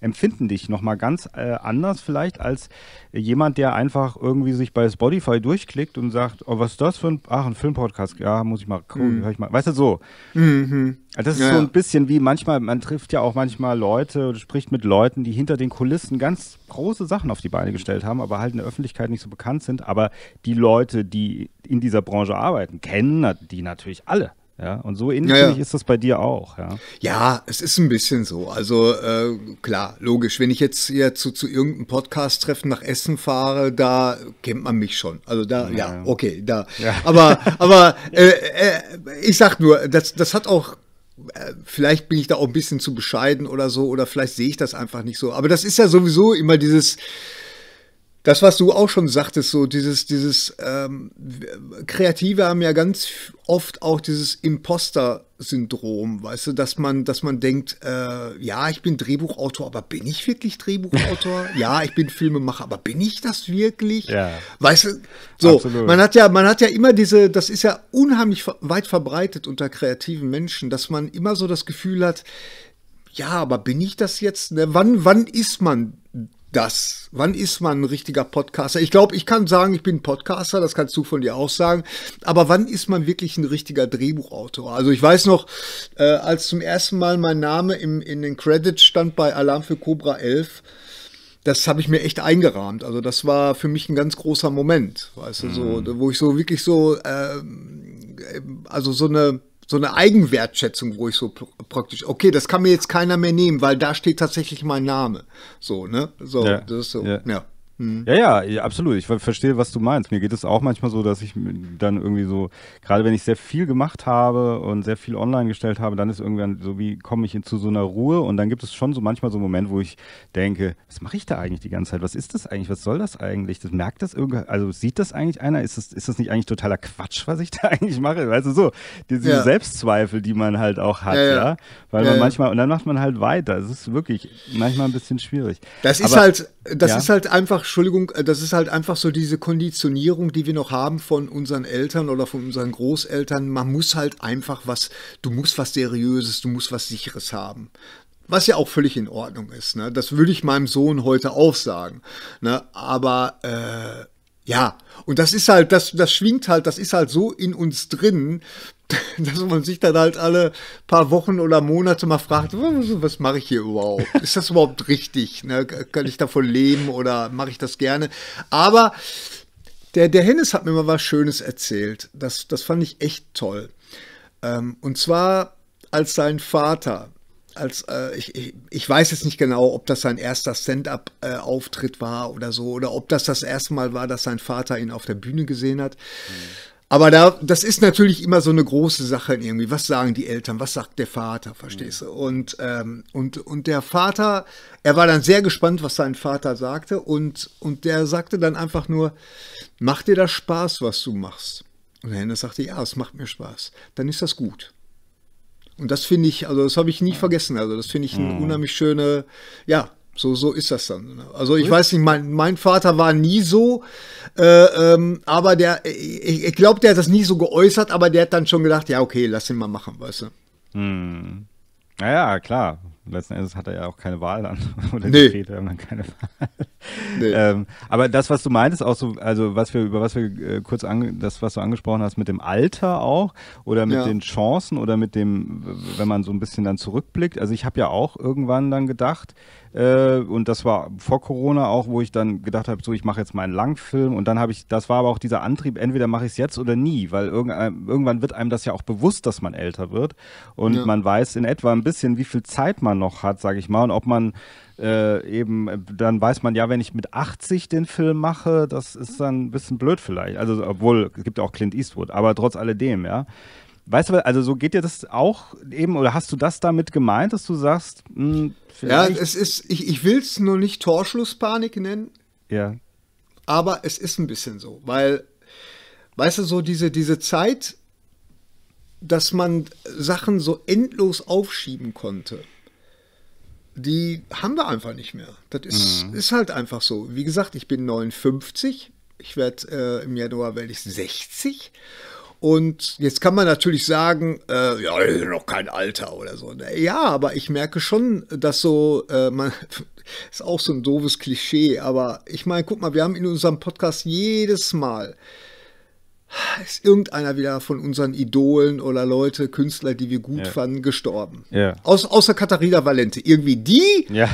S1: empfinden dich nochmal ganz äh, anders vielleicht als jemand, der einfach irgendwie sich bei Spotify durchklickt und sagt, oh, was ist das für ein, ach, ein Filmpodcast, ja, muss ich mal, cool, mhm. hör ich mal, weißt du, so. Mhm. Also das ist ja. so ein bisschen wie manchmal, man trifft ja auch manchmal Leute oder spricht mit Leuten, die hinter den Kulissen ganz große Sachen auf die Beine gestellt haben, aber halt in der Öffentlichkeit nicht so bekannt sind, aber die Leute, die in dieser Branche arbeiten, kennen die natürlich alle. Ja, und so ähnlich ja, ja. ist das bei dir auch. Ja,
S2: ja es ist ein bisschen so. Also äh, klar, logisch. Wenn ich jetzt hier zu, zu irgendeinem Podcast-Treffen nach Essen fahre, da kennt man mich schon. Also da, ja, okay, da. Aber, aber äh, äh, ich sag nur, das, das hat auch äh, vielleicht bin ich da auch ein bisschen zu bescheiden oder so, oder vielleicht sehe ich das einfach nicht so. Aber das ist ja sowieso immer dieses, das, was du auch schon sagtest, so dieses, dieses ähm, Kreative haben ja ganz oft auch dieses Imposter-Syndrom, weißt du, dass man, dass man denkt, äh, ja, ich bin Drehbuchautor, aber bin ich wirklich Drehbuchautor? ja, ich bin Filmemacher, aber bin ich das wirklich? Ja. Weißt du, so, man hat ja, man hat ja immer diese, das ist ja unheimlich weit verbreitet unter kreativen Menschen, dass man immer so das Gefühl hat, ja, aber bin ich das jetzt? Ne? Wann, wann ist man das? Wann ist man ein richtiger Podcaster? Ich glaube, ich kann sagen, ich bin Podcaster, das kannst du von dir auch sagen. Aber wann ist man wirklich ein richtiger Drehbuchautor? Also ich weiß noch, äh, als zum ersten Mal mein Name im, in den Credits stand bei Alarm für Cobra 11, das habe ich mir echt eingerahmt. Also das war für mich ein ganz großer Moment, weißt mhm. du, so, mhm. wo ich so wirklich so, äh, also so eine so eine Eigenwertschätzung, wo ich so praktisch, okay, das kann mir jetzt keiner mehr nehmen, weil da steht tatsächlich mein Name. So, ne? So, ja, das ist so, ja.
S1: ja. Hm. Ja, ja, absolut. Ich verstehe, was du meinst. Mir geht es auch manchmal so, dass ich dann irgendwie so, gerade wenn ich sehr viel gemacht habe und sehr viel online gestellt habe, dann ist irgendwann so, wie komme ich zu so einer Ruhe? Und dann gibt es schon so manchmal so einen Moment, wo ich denke, was mache ich da eigentlich die ganze Zeit? Was ist das eigentlich? Was soll das eigentlich? Das merkt das irgendwie, also sieht das eigentlich einer? Ist das, ist das nicht eigentlich totaler Quatsch, was ich da eigentlich mache? Weißt du, so, diese ja. Selbstzweifel, die man halt auch hat, ja. ja. ja? Weil man manchmal, und dann macht man halt weiter. Es ist wirklich manchmal ein bisschen schwierig. Das Aber, ist halt, das ja? ist halt
S2: einfach, Entschuldigung, äh, das ist halt einfach so diese Konditionierung, die wir noch haben von unseren Eltern oder von unseren Großeltern. Man muss halt einfach was, du musst was Seriöses, du musst was Sicheres haben. Was ja auch völlig in Ordnung ist. Ne? Das würde ich meinem Sohn heute auch sagen. Ne? Aber äh, ja, und das ist halt, das, das schwingt halt, das ist halt so in uns drin, dass man sich dann halt alle paar Wochen oder Monate mal fragt, was mache ich hier überhaupt? Ist das überhaupt richtig? Ne? Kann ich davon leben oder mache ich das gerne? Aber der, der Hennes hat mir mal was Schönes erzählt. Das, das fand ich echt toll. Ähm, und zwar als sein Vater, als äh, ich, ich, ich, weiß jetzt nicht genau, ob das sein erster Stand-up-Auftritt äh, war oder so, oder ob das das erste Mal war, dass sein Vater ihn auf der Bühne gesehen hat. Mhm aber da, das ist natürlich immer so eine große Sache irgendwie. Was sagen die Eltern? Was sagt der Vater? Verstehst du? Und, ähm, und, und der Vater, er war dann sehr gespannt, was sein Vater sagte. Und, und der sagte dann einfach nur, macht dir das Spaß, was du machst? Und der Händler sagte, ja, es macht mir Spaß. Dann ist das gut. Und das finde ich, also das habe ich nie vergessen. Also das finde ich eine mhm. unheimlich schöne, ja, so, so ist das dann. Ne? Also ich weiß nicht, mein, mein Vater war nie so, äh, ähm, aber der, ich, ich glaube, der hat das nie so geäußert, aber der hat dann schon gedacht, ja, okay, lass ihn mal machen, weißt du.
S1: Hm. Naja, klar. Letzten Endes hat er ja auch keine Wahl dann. Oder nee. die Väter haben dann keine Wahl. Nee. Ähm, aber das, was du meintest, auch so, also was wir, über was wir äh, kurz ange das, was du angesprochen hast, mit dem Alter auch oder mit ja. den Chancen oder mit dem, wenn man so ein bisschen dann zurückblickt. Also ich habe ja auch irgendwann dann gedacht, äh, und das war vor Corona auch, wo ich dann gedacht habe, so ich mache jetzt meinen Langfilm und dann habe ich, das war aber auch dieser Antrieb, entweder mache ich es jetzt oder nie, weil irgendwann wird einem das ja auch bewusst, dass man älter wird und ja. man weiß in etwa ein bisschen, wie viel Zeit man noch hat, sage ich mal, und ob man äh, eben, dann weiß man ja, wenn ich mit 80 den Film mache, das ist dann ein bisschen blöd vielleicht. Also, obwohl, es gibt ja auch Clint Eastwood, aber trotz alledem, ja. Weißt du, also so geht dir das auch eben, oder hast du das damit gemeint, dass du sagst, mh, hm, Ja, es
S2: ist, ich, ich will es nur nicht Torschlusspanik nennen. Ja. Aber es ist ein bisschen so, weil, weißt du, so diese, diese Zeit, dass man Sachen so endlos aufschieben konnte, die haben wir einfach nicht mehr. Das ist, mhm. ist halt einfach so. Wie gesagt, ich bin 59, ich werde äh, im Januar werde ich 60 und jetzt kann man natürlich sagen, äh, ja, ich bin noch kein Alter oder so. Ne? Ja, aber ich merke schon, dass so, äh, man, ist auch so ein doofes Klischee, aber ich meine, guck mal, wir haben in unserem Podcast jedes Mal ist irgendeiner wieder von unseren Idolen oder Leute, Künstler, die wir gut ja. fanden, gestorben. Ja. Aus, außer Katharina Valente. Irgendwie die, ja.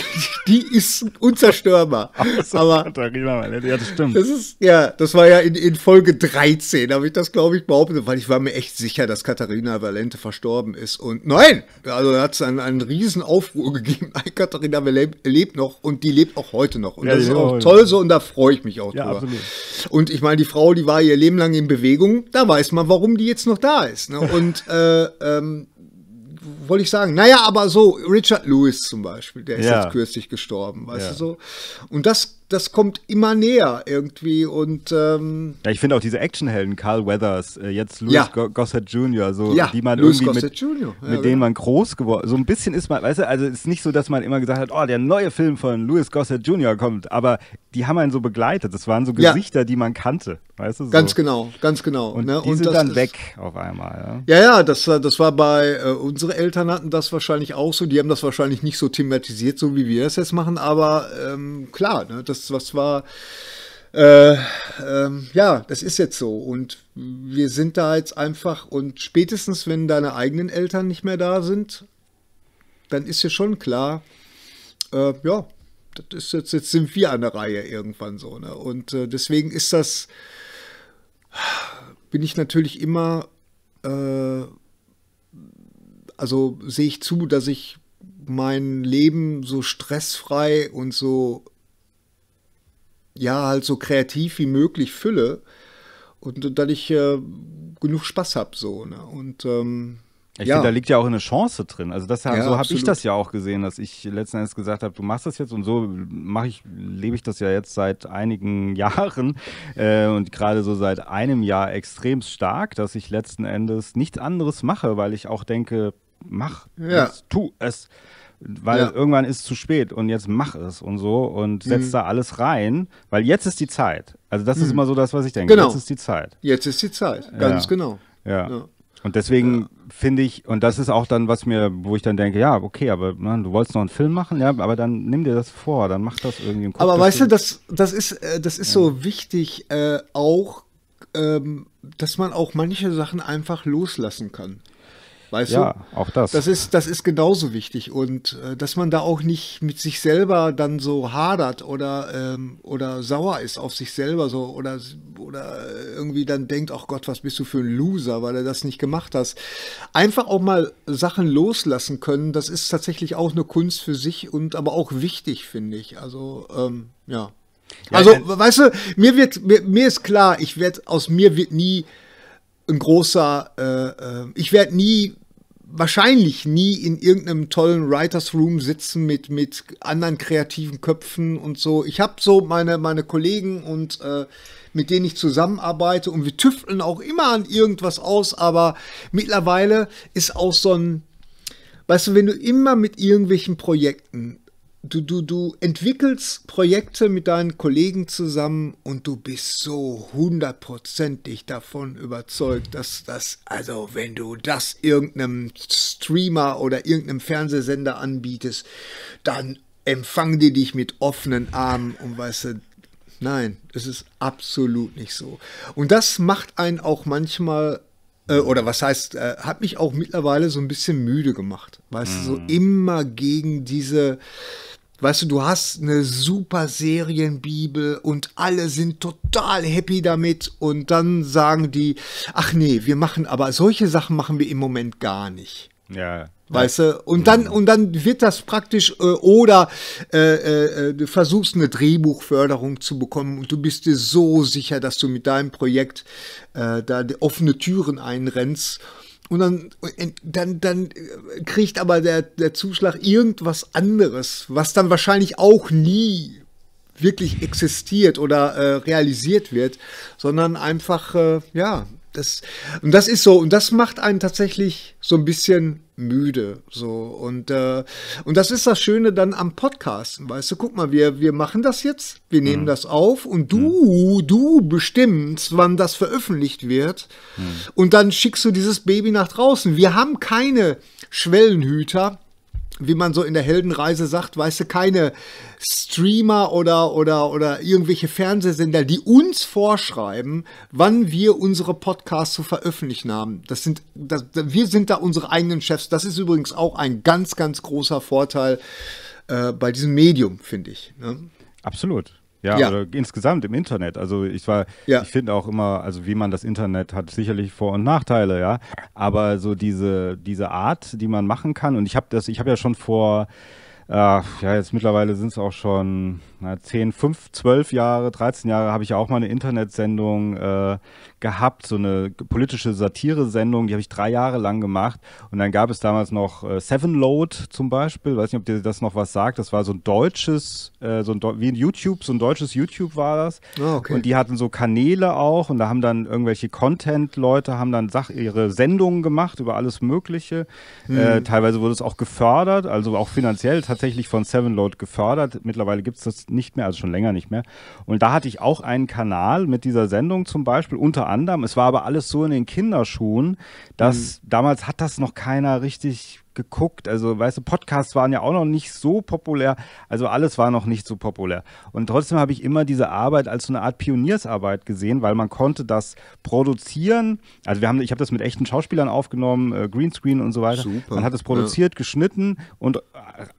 S2: die ist unzerstörbar. Außer Aber Katharina Valente, ja, das stimmt. Das ist, ja, das war ja in, in Folge 13, habe ich das, glaube ich, behauptet, weil ich war mir echt sicher, dass Katharina Valente verstorben ist. Und nein, also da hat es einen, einen riesen Aufruhr gegeben. Katharina Valente lebt noch und die lebt auch heute noch. Und das ist auch toll so und da freue ich mich auch ja, drüber. Absolut. Und ich meine, die Frau, die war ihr Leben lang stundenlang in Bewegung, da weiß man, warum die jetzt noch da ist. Ne? Und äh, ähm, wollte ich sagen, naja, aber so, Richard Lewis zum Beispiel, der ist ja. jetzt kürzlich gestorben, weißt ja. du so. Und das das kommt immer näher irgendwie und ähm
S1: ja, ich finde auch diese Actionhelden, Carl Weathers, äh, jetzt Louis ja. Gossett Jr., so ja, die man Louis irgendwie Gossett mit, Jr. Ja, mit genau. denen man groß geworden, so ein bisschen ist man, weißt du, also ist nicht so, dass man immer gesagt hat, oh, der neue Film von Louis Gossett Jr. kommt, aber die haben einen so begleitet, das waren so Gesichter, die man kannte, weißt du? So. Ganz genau, ganz genau. Und ne? die und sind dann weg auf einmal.
S2: Ja, ja, das, das war bei, äh, unsere Eltern hatten das wahrscheinlich auch so, die haben das wahrscheinlich nicht so thematisiert, so wie wir es jetzt machen, aber ähm, klar, ne, das das, was war. Äh, ähm, ja, das ist jetzt so. Und wir sind da jetzt einfach und spätestens, wenn deine eigenen Eltern nicht mehr da sind, dann ist ja schon klar, äh, ja, das ist jetzt, jetzt sind wir an der Reihe irgendwann so. Ne? Und äh, deswegen ist das, bin ich natürlich immer, äh, also sehe ich zu, dass ich mein Leben so stressfrei und so ja, halt so kreativ wie möglich fülle und, und dass ich äh, genug Spaß habe so. Ne? Und ähm, ich ja. finde, da liegt
S1: ja auch eine Chance drin. Also das, ja, so habe ich das ja auch gesehen, dass ich letzten Endes gesagt habe, du machst das jetzt und so mache ich, lebe ich das ja jetzt seit einigen Jahren äh, und gerade so seit einem Jahr extrem stark, dass ich letzten Endes nichts anderes mache, weil ich auch denke, mach, ja. tu es weil ja. irgendwann ist es zu spät und jetzt mach es und so und setz mhm. da alles rein, weil jetzt ist die Zeit. Also das mhm. ist immer so das, was ich denke. Genau. Jetzt ist die Zeit.
S2: Jetzt ist die Zeit, ganz ja. genau. Ja. ja.
S1: Und deswegen finde ich, und das ist auch dann, was mir, wo ich dann denke, ja, okay, aber man, du wolltest noch einen Film machen, ja, aber dann nimm dir das vor, dann mach das irgendwie im Kopf. Aber weißt du,
S2: das, das ist, äh, das ist so wichtig, äh, auch, ähm, dass man auch manche Sachen einfach loslassen kann. Weißt ja, du? auch das. Das ist, das ist genauso wichtig. Und äh, dass man da auch nicht mit sich selber dann so hadert oder, ähm, oder sauer ist auf sich selber so oder, oder irgendwie dann denkt, ach Gott, was bist du für ein Loser, weil du das nicht gemacht hast. Einfach auch mal Sachen loslassen können, das ist tatsächlich auch eine Kunst für sich und aber auch wichtig, finde ich. Also, ähm, ja. ja. Also, äh, weißt du, mir wird, mir, mir ist klar, ich werde, aus mir wird nie ein großer, äh, äh ich werde nie wahrscheinlich nie in irgendeinem tollen Writers Room sitzen mit mit anderen kreativen Köpfen und so. Ich habe so meine meine Kollegen und äh, mit denen ich zusammenarbeite und wir tüfteln auch immer an irgendwas aus, aber mittlerweile ist auch so ein weißt du, wenn du immer mit irgendwelchen Projekten du, du, du entwickelst Projekte mit deinen Kollegen zusammen und du bist so hundertprozentig davon überzeugt, dass das, also wenn du das irgendeinem Streamer oder irgendeinem Fernsehsender anbietest, dann empfangen die dich mit offenen Armen und weißt du, nein, es ist absolut nicht so. Und das macht einen auch manchmal äh, oder was heißt, äh, hat mich auch mittlerweile so ein bisschen müde gemacht. Weißt mhm. du, so mhm. immer gegen diese, weißt du, du hast eine super Serienbibel und alle sind total happy damit und dann sagen die, ach nee, wir machen aber solche Sachen machen wir im Moment gar nicht. Ja. Weißt du? Und dann, und dann wird das praktisch, äh, oder äh, äh, äh, du versuchst eine Drehbuchförderung zu bekommen und du bist dir so sicher, dass du mit deinem Projekt äh, da offene Türen einrennst. Und dann, äh, dann, dann äh, kriegt aber der, der Zuschlag irgendwas anderes, was dann wahrscheinlich auch nie wirklich existiert oder äh, realisiert wird, sondern einfach, äh, ja, das, und das ist so, und das macht einen tatsächlich so ein bisschen müde. So. Und, äh, und das ist das Schöne dann am Podcasten, weißt du, guck mal, wir, wir machen das jetzt, wir mhm. nehmen das auf und du, mhm. du bestimmst, wann das veröffentlicht wird. Mhm. Und dann schickst du dieses Baby nach draußen. Wir haben keine Schwellenhüter, wie man so in der Heldenreise sagt, weißt du, keine Streamer oder, oder, oder irgendwelche Fernsehsender, die uns vorschreiben, wann wir unsere Podcasts zu veröffentlichen haben. Das sind, das, wir sind da unsere eigenen Chefs. Das ist übrigens auch ein ganz, ganz
S1: großer Vorteil äh, bei diesem Medium, finde ich. Ne? Absolut. Ja, ja, oder insgesamt im Internet. Also ich war, ja. ich finde auch immer, also wie man das Internet hat, sicherlich Vor- und Nachteile, ja. Aber so diese, diese Art, die man machen kann, und ich habe das, ich habe ja schon vor ja, jetzt mittlerweile sind es auch schon na, 10, 5, 12 Jahre, 13 Jahre habe ich ja auch mal eine Internetsendung äh, gehabt, so eine politische Satire-Sendung, die habe ich drei Jahre lang gemacht. Und dann gab es damals noch äh, Seven Load zum Beispiel, weiß nicht, ob dir das noch was sagt. Das war so ein deutsches, äh, so ein wie ein YouTube, so ein deutsches YouTube war das. Oh, okay. Und die hatten so Kanäle auch und da haben dann irgendwelche Content-Leute haben dann Sach ihre Sendungen gemacht über alles Mögliche. Mhm. Äh, teilweise wurde es auch gefördert, also auch finanziell tatsächlich von Seven Sevenload gefördert. Mittlerweile gibt es das nicht mehr, also schon länger nicht mehr. Und da hatte ich auch einen Kanal mit dieser Sendung zum Beispiel, unter anderem. Es war aber alles so in den Kinderschuhen, dass mhm. damals hat das noch keiner richtig geguckt. Also, weißt du, Podcasts waren ja auch noch nicht so populär. Also alles war noch nicht so populär. Und trotzdem habe ich immer diese Arbeit als so eine Art Pioniersarbeit gesehen, weil man konnte das produzieren. Also wir haben, ich habe das mit echten Schauspielern aufgenommen, äh, Greenscreen und so weiter. Super. Man hat es produziert, ja. geschnitten und äh,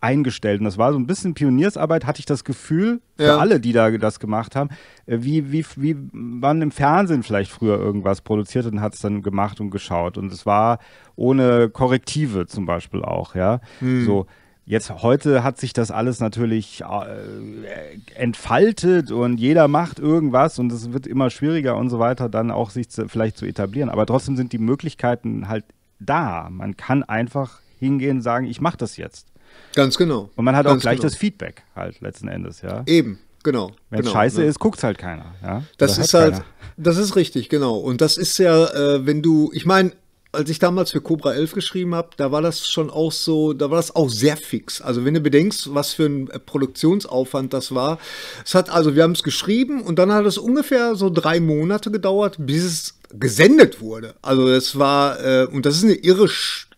S1: eingestellt. Und das war so ein bisschen Pioniersarbeit, hatte ich das Gefühl, für ja. alle, die da das gemacht haben, äh, wie, wie, wie man im Fernsehen vielleicht früher irgendwas produziert und hat es dann gemacht und geschaut. Und es war ohne Korrektive zum Beispiel auch, ja. Hm. So. Jetzt heute hat sich das alles natürlich äh, entfaltet und jeder macht irgendwas und es wird immer schwieriger und so weiter, dann auch sich zu, vielleicht zu etablieren. Aber trotzdem sind die Möglichkeiten halt da. Man kann einfach hingehen und sagen, ich mache das jetzt. Ganz genau. Und man hat Ganz auch gleich genau. das Feedback halt letzten Endes, ja. Eben, genau. Wenn genau, scheiße ne? ist, guckt halt keiner. Ja? Das, das ist halt, keiner.
S2: das ist richtig, genau. Und das ist ja, äh, wenn du, ich meine, als ich damals für Cobra 11 geschrieben habe, da war das schon auch so, da war das auch sehr fix. Also wenn du bedenkst, was für ein äh, Produktionsaufwand das war. Es hat also, wir haben es geschrieben und dann hat es ungefähr so drei Monate gedauert, bis es gesendet wurde. Also es war, äh, und das ist eine irre,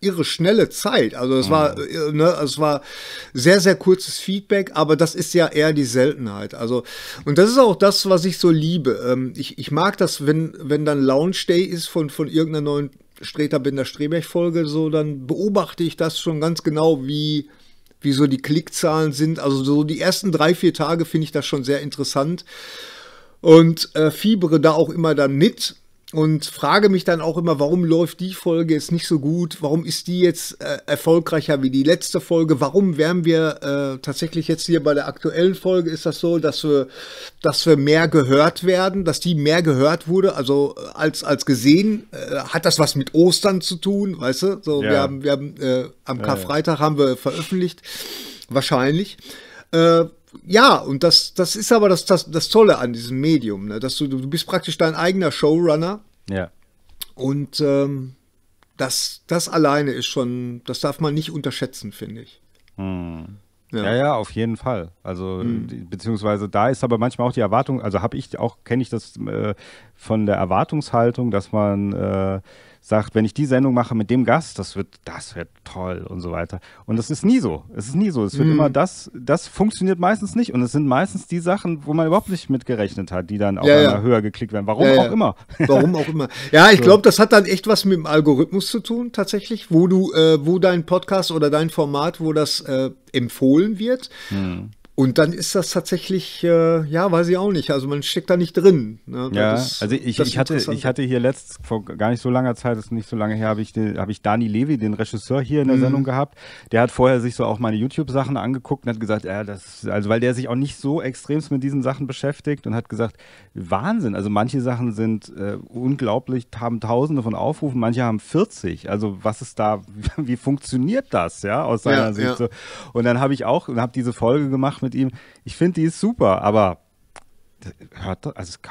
S2: irre schnelle Zeit. Also es mhm. war, äh, ne, es war sehr, sehr kurzes Feedback, aber das ist ja eher die Seltenheit. Also, und das ist auch das, was ich so liebe. Ähm, ich, ich mag das, wenn, wenn dann Launch Day ist von, von irgendeiner neuen Streter Binder Strebech folge, so dann beobachte ich das schon ganz genau, wie, wie so die Klickzahlen sind. Also so die ersten drei, vier Tage finde ich das schon sehr interessant und äh, fiebere da auch immer dann mit und frage mich dann auch immer, warum läuft die Folge jetzt nicht so gut? Warum ist die jetzt äh, erfolgreicher wie die letzte Folge? Warum wären wir äh, tatsächlich jetzt hier bei der aktuellen Folge? Ist das so, dass wir, dass wir mehr gehört werden, dass die mehr gehört wurde, also äh, als, als gesehen? Äh, hat das was mit Ostern zu tun? Weißt du, so, ja. wir haben, wir haben äh, am Karfreitag haben wir veröffentlicht, wahrscheinlich. Äh, ja, und das, das ist aber das, das, das Tolle an diesem Medium, ne? dass du, du bist praktisch dein eigener Showrunner. Ja. Und ähm, das, das alleine ist schon, das darf man nicht unterschätzen, finde ich.
S1: Hm. Ja. ja. ja, auf jeden Fall. Also mhm. beziehungsweise da ist aber manchmal auch die Erwartung, also habe ich auch, kenne ich das äh, von der Erwartungshaltung, dass man äh, sagt, wenn ich die Sendung mache mit dem Gast, das wird, das wird toll und so weiter. Und das ist nie so. Es ist nie so. Es wird mhm. immer das, das funktioniert meistens nicht. Und es sind meistens die Sachen, wo man überhaupt nicht mitgerechnet hat, die dann auch ja, ja. höher geklickt werden. Warum ja, auch immer. Warum auch immer. Ja, ich so. glaube, das hat
S2: dann echt was mit dem Algorithmus zu tun, tatsächlich, wo du, äh, wo dein Podcast oder dein Format, wo das äh, empfohlen wird. Mhm. Und dann ist das tatsächlich, äh, ja, weiß ich auch nicht. Also man steckt da nicht drin. Ne? Ja, das, also ich, ich hatte, ich
S1: hatte hier letzt, vor gar nicht so langer Zeit, das ist nicht so lange her, habe ich, hab ich Dani Levi, den Regisseur, hier in der mhm. Sendung gehabt. Der hat vorher sich so auch meine YouTube-Sachen angeguckt und hat gesagt, ja, das, also weil der sich auch nicht so extremst mit diesen Sachen beschäftigt und hat gesagt, Wahnsinn. Also manche Sachen sind äh, unglaublich, haben Tausende von Aufrufen, manche haben 40. Also was ist da, wie funktioniert das, ja, aus seiner ja, Sicht? Ja. So. Und dann habe ich auch, und habe diese Folge gemacht mit ihm. Ich finde, die ist super, aber hört doch, also es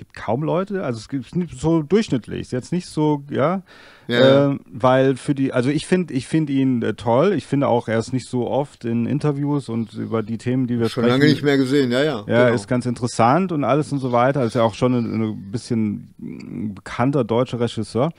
S1: gibt kaum Leute, also es gibt so durchschnittlich, ist jetzt nicht so, ja, ja. Äh, weil für die, also ich finde, ich finde ihn äh, toll, ich finde auch, er ist nicht so oft in Interviews und über die Themen, die wir schon sprechen, lange nicht mehr gesehen, ja, ja. Ja, genau. ist ganz interessant und alles und so weiter, ist ja auch schon ein, ein bisschen bekannter deutscher Regisseur,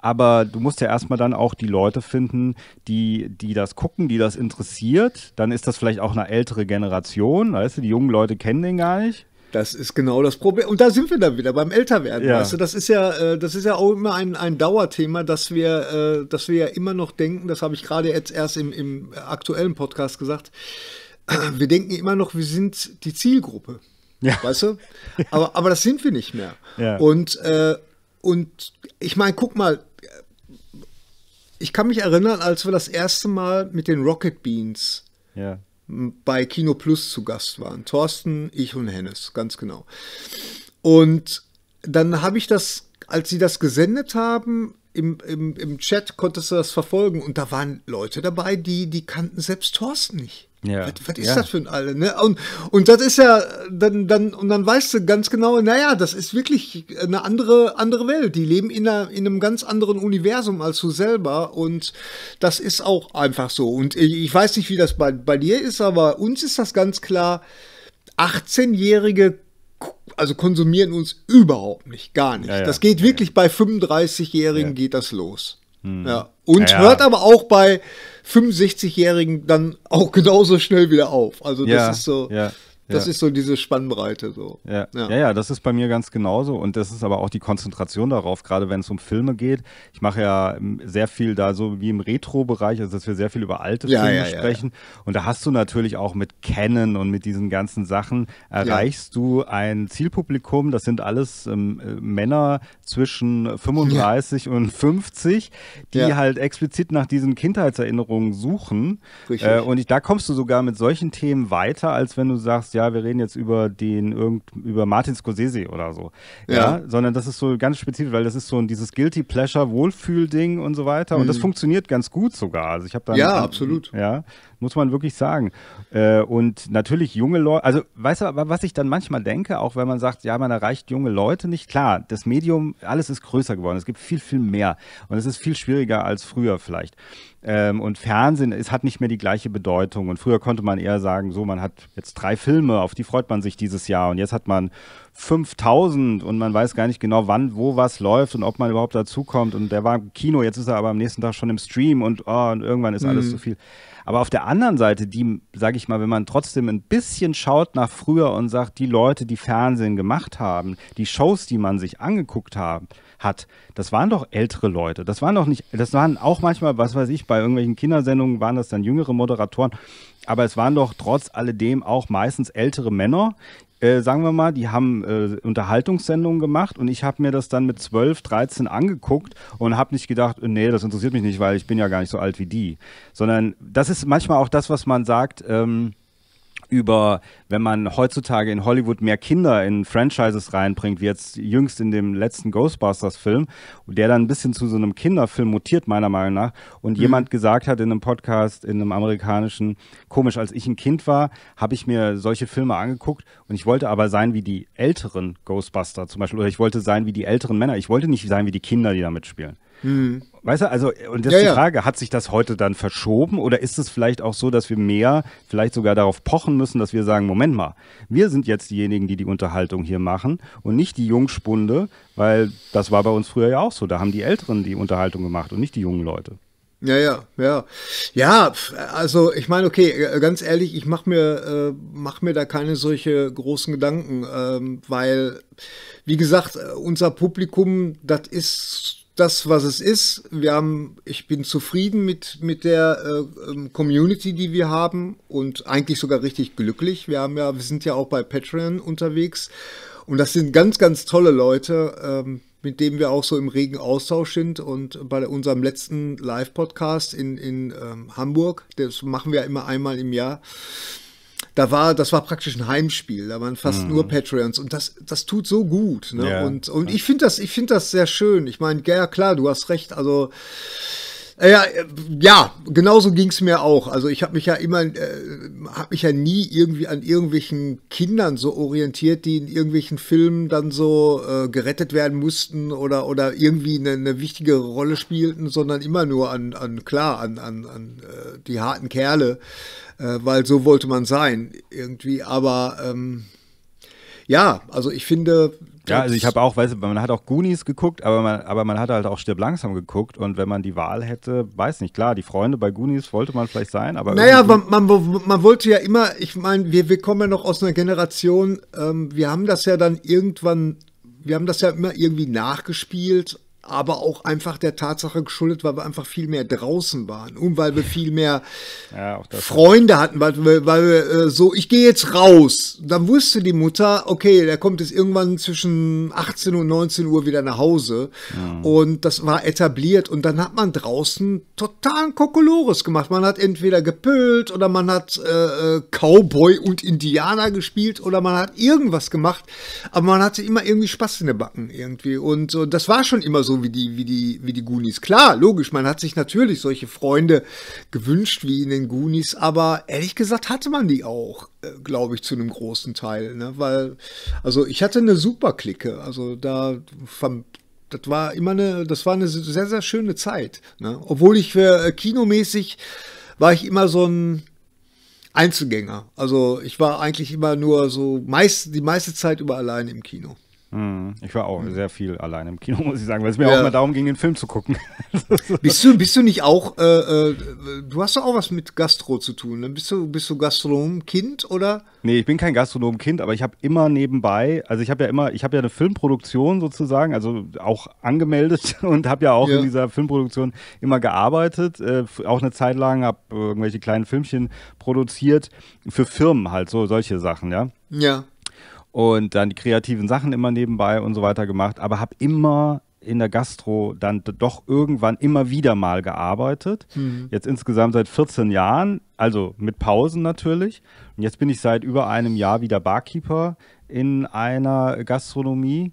S1: aber du musst ja erstmal dann auch die Leute finden, die, die das gucken, die das interessiert. Dann ist das vielleicht auch eine ältere Generation, weißt du, die jungen Leute kennen den gar nicht. Das ist genau das Problem. Und da sind wir dann wieder beim Älterwerden. Ja. Weißt du, das ist ja, äh, das ist ja auch immer ein, ein
S2: Dauerthema, dass wir, äh, dass wir ja immer noch denken, das habe ich gerade jetzt erst im, im aktuellen Podcast gesagt, äh, wir denken immer noch, wir sind die Zielgruppe. Ja. Weißt du? Aber, aber das sind wir nicht mehr. Ja. Und, und ich meine, guck mal, ich kann mich erinnern, als wir das erste Mal mit den Rocket Beans ja bei Kino Plus zu Gast waren. Thorsten, ich und Hennes, ganz genau. Und dann habe ich das, als sie das gesendet haben, im, im, im Chat konntest du das verfolgen und da waren Leute dabei, die, die kannten selbst Thorsten nicht.
S1: Ja. Was, was ist ja. das
S2: für ein Alle? Ne? Und, und das ist ja, dann, dann, und dann weißt du ganz genau, naja, das ist wirklich eine andere, andere Welt. Die leben in, einer, in einem ganz anderen Universum als du selber. Und das ist auch einfach so. Und ich weiß nicht, wie das bei, bei dir ist, aber uns ist das ganz klar. 18-Jährige also konsumieren uns überhaupt nicht, gar nicht. Ja, ja. Das geht wirklich bei 35-Jährigen ja. geht das los. Hm. Ja. Und ja, hört aber auch bei 65-Jährigen dann auch genauso schnell wieder auf. Also das ist so. Ja. Das ja. ist so diese Spannbreite so.
S1: Ja. ja. Ja. ja, das ist bei mir ganz genauso und das ist aber auch die Konzentration darauf, gerade wenn es um Filme geht. Ich mache ja ähm, sehr viel da so wie im Retro-Bereich, also dass wir sehr viel über alte ja, Filme sprechen und da hast du natürlich auch mit Canon und mit diesen ganzen Sachen erreichst du ein Zielpublikum, das sind alles ähm, äh, Männer zwischen 35 und 50, die halt explizit nach diesen Kindheitserinnerungen suchen äh, und ich, da kommst du sogar mit solchen Themen weiter, als wenn du sagst, ja, wir reden jetzt über den irgend über Martin Scorsese oder so. Ja. ja sondern das ist so ganz spezifisch, weil das ist so ein dieses Guilty Pleasure Wohlfühl-Ding und so weiter. Mhm. Und das mhm. funktioniert ganz gut sogar. Also ich habe da ja einen, absolut. Ja, muss man wirklich sagen. Äh, und natürlich junge Leute. Also weißt du, was ich dann manchmal denke, auch wenn man sagt, ja, man erreicht junge Leute nicht. Klar, das Medium, alles ist größer geworden. Es gibt viel viel mehr und es ist viel schwieriger als früher vielleicht. Ähm, und Fernsehen ist, hat nicht mehr die gleiche Bedeutung. Und früher konnte man eher sagen, so, man hat jetzt drei Filme, auf die freut man sich dieses Jahr. Und jetzt hat man 5000 und man weiß gar nicht genau, wann, wo was läuft und ob man überhaupt dazukommt. Und der war im Kino, jetzt ist er aber am nächsten Tag schon im Stream und, oh, und irgendwann ist alles mhm. so viel. Aber auf der anderen Seite, die, sage ich mal, wenn man trotzdem ein bisschen schaut nach früher und sagt, die Leute, die Fernsehen gemacht haben, die Shows, die man sich angeguckt haben, hat. Das waren doch ältere Leute. Das waren doch nicht, das waren auch manchmal, was weiß ich, bei irgendwelchen Kindersendungen waren das dann jüngere Moderatoren. Aber es waren doch trotz alledem auch meistens ältere Männer, äh, sagen wir mal, die haben äh, Unterhaltungssendungen gemacht und ich habe mir das dann mit 12, 13 angeguckt und habe nicht gedacht, äh, nee, das interessiert mich nicht, weil ich bin ja gar nicht so alt wie die. Sondern das ist manchmal auch das, was man sagt, ähm, über, wenn man heutzutage in Hollywood mehr Kinder in Franchises reinbringt, wie jetzt jüngst in dem letzten Ghostbusters-Film, der dann ein bisschen zu so einem Kinderfilm mutiert, meiner Meinung nach. Und mhm. jemand gesagt hat in einem Podcast, in einem amerikanischen, komisch, als ich ein Kind war, habe ich mir solche Filme angeguckt und ich wollte aber sein wie die älteren Ghostbuster zum Beispiel, oder ich wollte sein wie die älteren Männer. Ich wollte nicht sein wie die Kinder, die damit spielen. Mhm. Weißt du, also, und jetzt ja, die Frage, hat sich das heute dann verschoben oder ist es vielleicht auch so, dass wir mehr, vielleicht sogar darauf pochen müssen, dass wir sagen, Moment mal, wir sind jetzt diejenigen, die die Unterhaltung hier machen und nicht die Jungspunde, weil das war bei uns früher ja auch so, da haben die Älteren die Unterhaltung gemacht und nicht die jungen Leute.
S2: Ja, ja, ja. Ja, also ich meine, okay, äh, ganz ehrlich, ich mache mir, äh, mach mir da keine solche großen Gedanken, ähm, weil, wie gesagt, äh, unser Publikum, das ist das, was es ist. Wir haben, ich bin zufrieden mit, mit der äh, ähm, Community, die wir haben und eigentlich sogar richtig glücklich. Wir haben ja, wir sind ja auch bei Patreon unterwegs und das sind ganz, ganz tolle Leute, ähm, mit denen wir auch so im regen Austausch sind. Und bei unserem letzten Live-Podcast in, in ähm, Hamburg, das machen wir ja immer einmal im Jahr, da war, das war praktisch ein Heimspiel, da waren fast mhm. nur Patreons und das, das tut so gut. Ne? Ja. Und, und ich finde das, ich finde das sehr schön. Ich meine, ja, klar, du hast recht, also äh, ja, äh, ja genauso ging es mir auch. Also ich habe mich ja immer, äh, habe mich ja nie irgendwie an irgendwelchen Kindern so orientiert, die in irgendwelchen Filmen dann so äh, gerettet werden mussten oder, oder irgendwie eine, eine wichtige Rolle spielten, sondern immer nur an, an klar, an, an, an äh, die harten Kerle, äh, weil so wollte man sein irgendwie. Aber ähm,
S1: ja, also ich finde, ja, also ich habe auch, weißt du, man hat auch Goonies geguckt, aber man, aber man hat halt auch Stirb langsam geguckt und wenn man die Wahl hätte, weiß nicht, klar, die Freunde bei Goonies wollte man vielleicht sein, aber. Naja, man,
S2: man, man, wollte ja immer, ich meine, wir, wir kommen ja noch aus einer Generation, ähm, wir haben das ja dann irgendwann, wir haben das ja immer irgendwie nachgespielt aber auch einfach der Tatsache geschuldet, weil wir einfach viel mehr draußen waren und weil wir viel mehr ja, Freunde hatten, weil wir, weil wir äh, so, ich gehe jetzt raus. Dann wusste die Mutter, okay, der kommt jetzt irgendwann zwischen 18 und 19 Uhr wieder nach Hause ja. Mhm. und das war etabliert und dann hat man draußen totalen Kokolores gemacht. Man hat entweder gepölt oder man hat äh, äh, Cowboy und Indianer gespielt oder man hat irgendwas gemacht, aber man hatte immer irgendwie Spaß in den Backen irgendwie und, und äh, das war schon immer so so wie die, wie die, wie die Goonies. Klar, logisch, man hat sich natürlich solche Freunde gewünscht wie in den Goonies, aber ehrlich gesagt hatte man die auch, äh, glaube ich, zu einem großen Teil. Ne? Weil, also ich hatte eine super Clique. Also da das war immer eine, das war eine sehr, sehr schöne Zeit. Ne? Obwohl ich für äh, kinomäßig war ich immer so ein Einzelgänger. Also ich war eigentlich immer nur so meist, die meiste Zeit über allein
S1: im Kino. Mhm. Ich war auch mhm. sehr viel allein im Kino, muss ich sagen, weil es mir ja. auch immer darum ging, den Film zu gucken. bist,
S2: du, bist du nicht auch, äh, äh, du hast doch auch was mit Gastro zu tun, ne?
S1: Bist du, bist du Gastronom-Kind oder? Nee, ich bin kein Gastronom-Kind, aber ich habe immer nebenbei, also ich habe ja immer, ich habe ja eine Filmproduktion sozusagen, also auch angemeldet und habe ja auch ja. in dieser Filmproduktion immer gearbeitet, äh, auch eine Zeit lang, habe irgendwelche kleinen Filmchen produziert, für Firmen halt, so solche Sachen, ja. Ja und dann die kreativen Sachen immer nebenbei und so weiter gemacht, aber habe immer in der Gastro dann doch irgendwann immer wieder mal gearbeitet. Mhm. Jetzt insgesamt seit 14 Jahren, also mit Pausen natürlich. Und jetzt bin ich seit über einem Jahr wieder Barkeeper in einer Gastronomie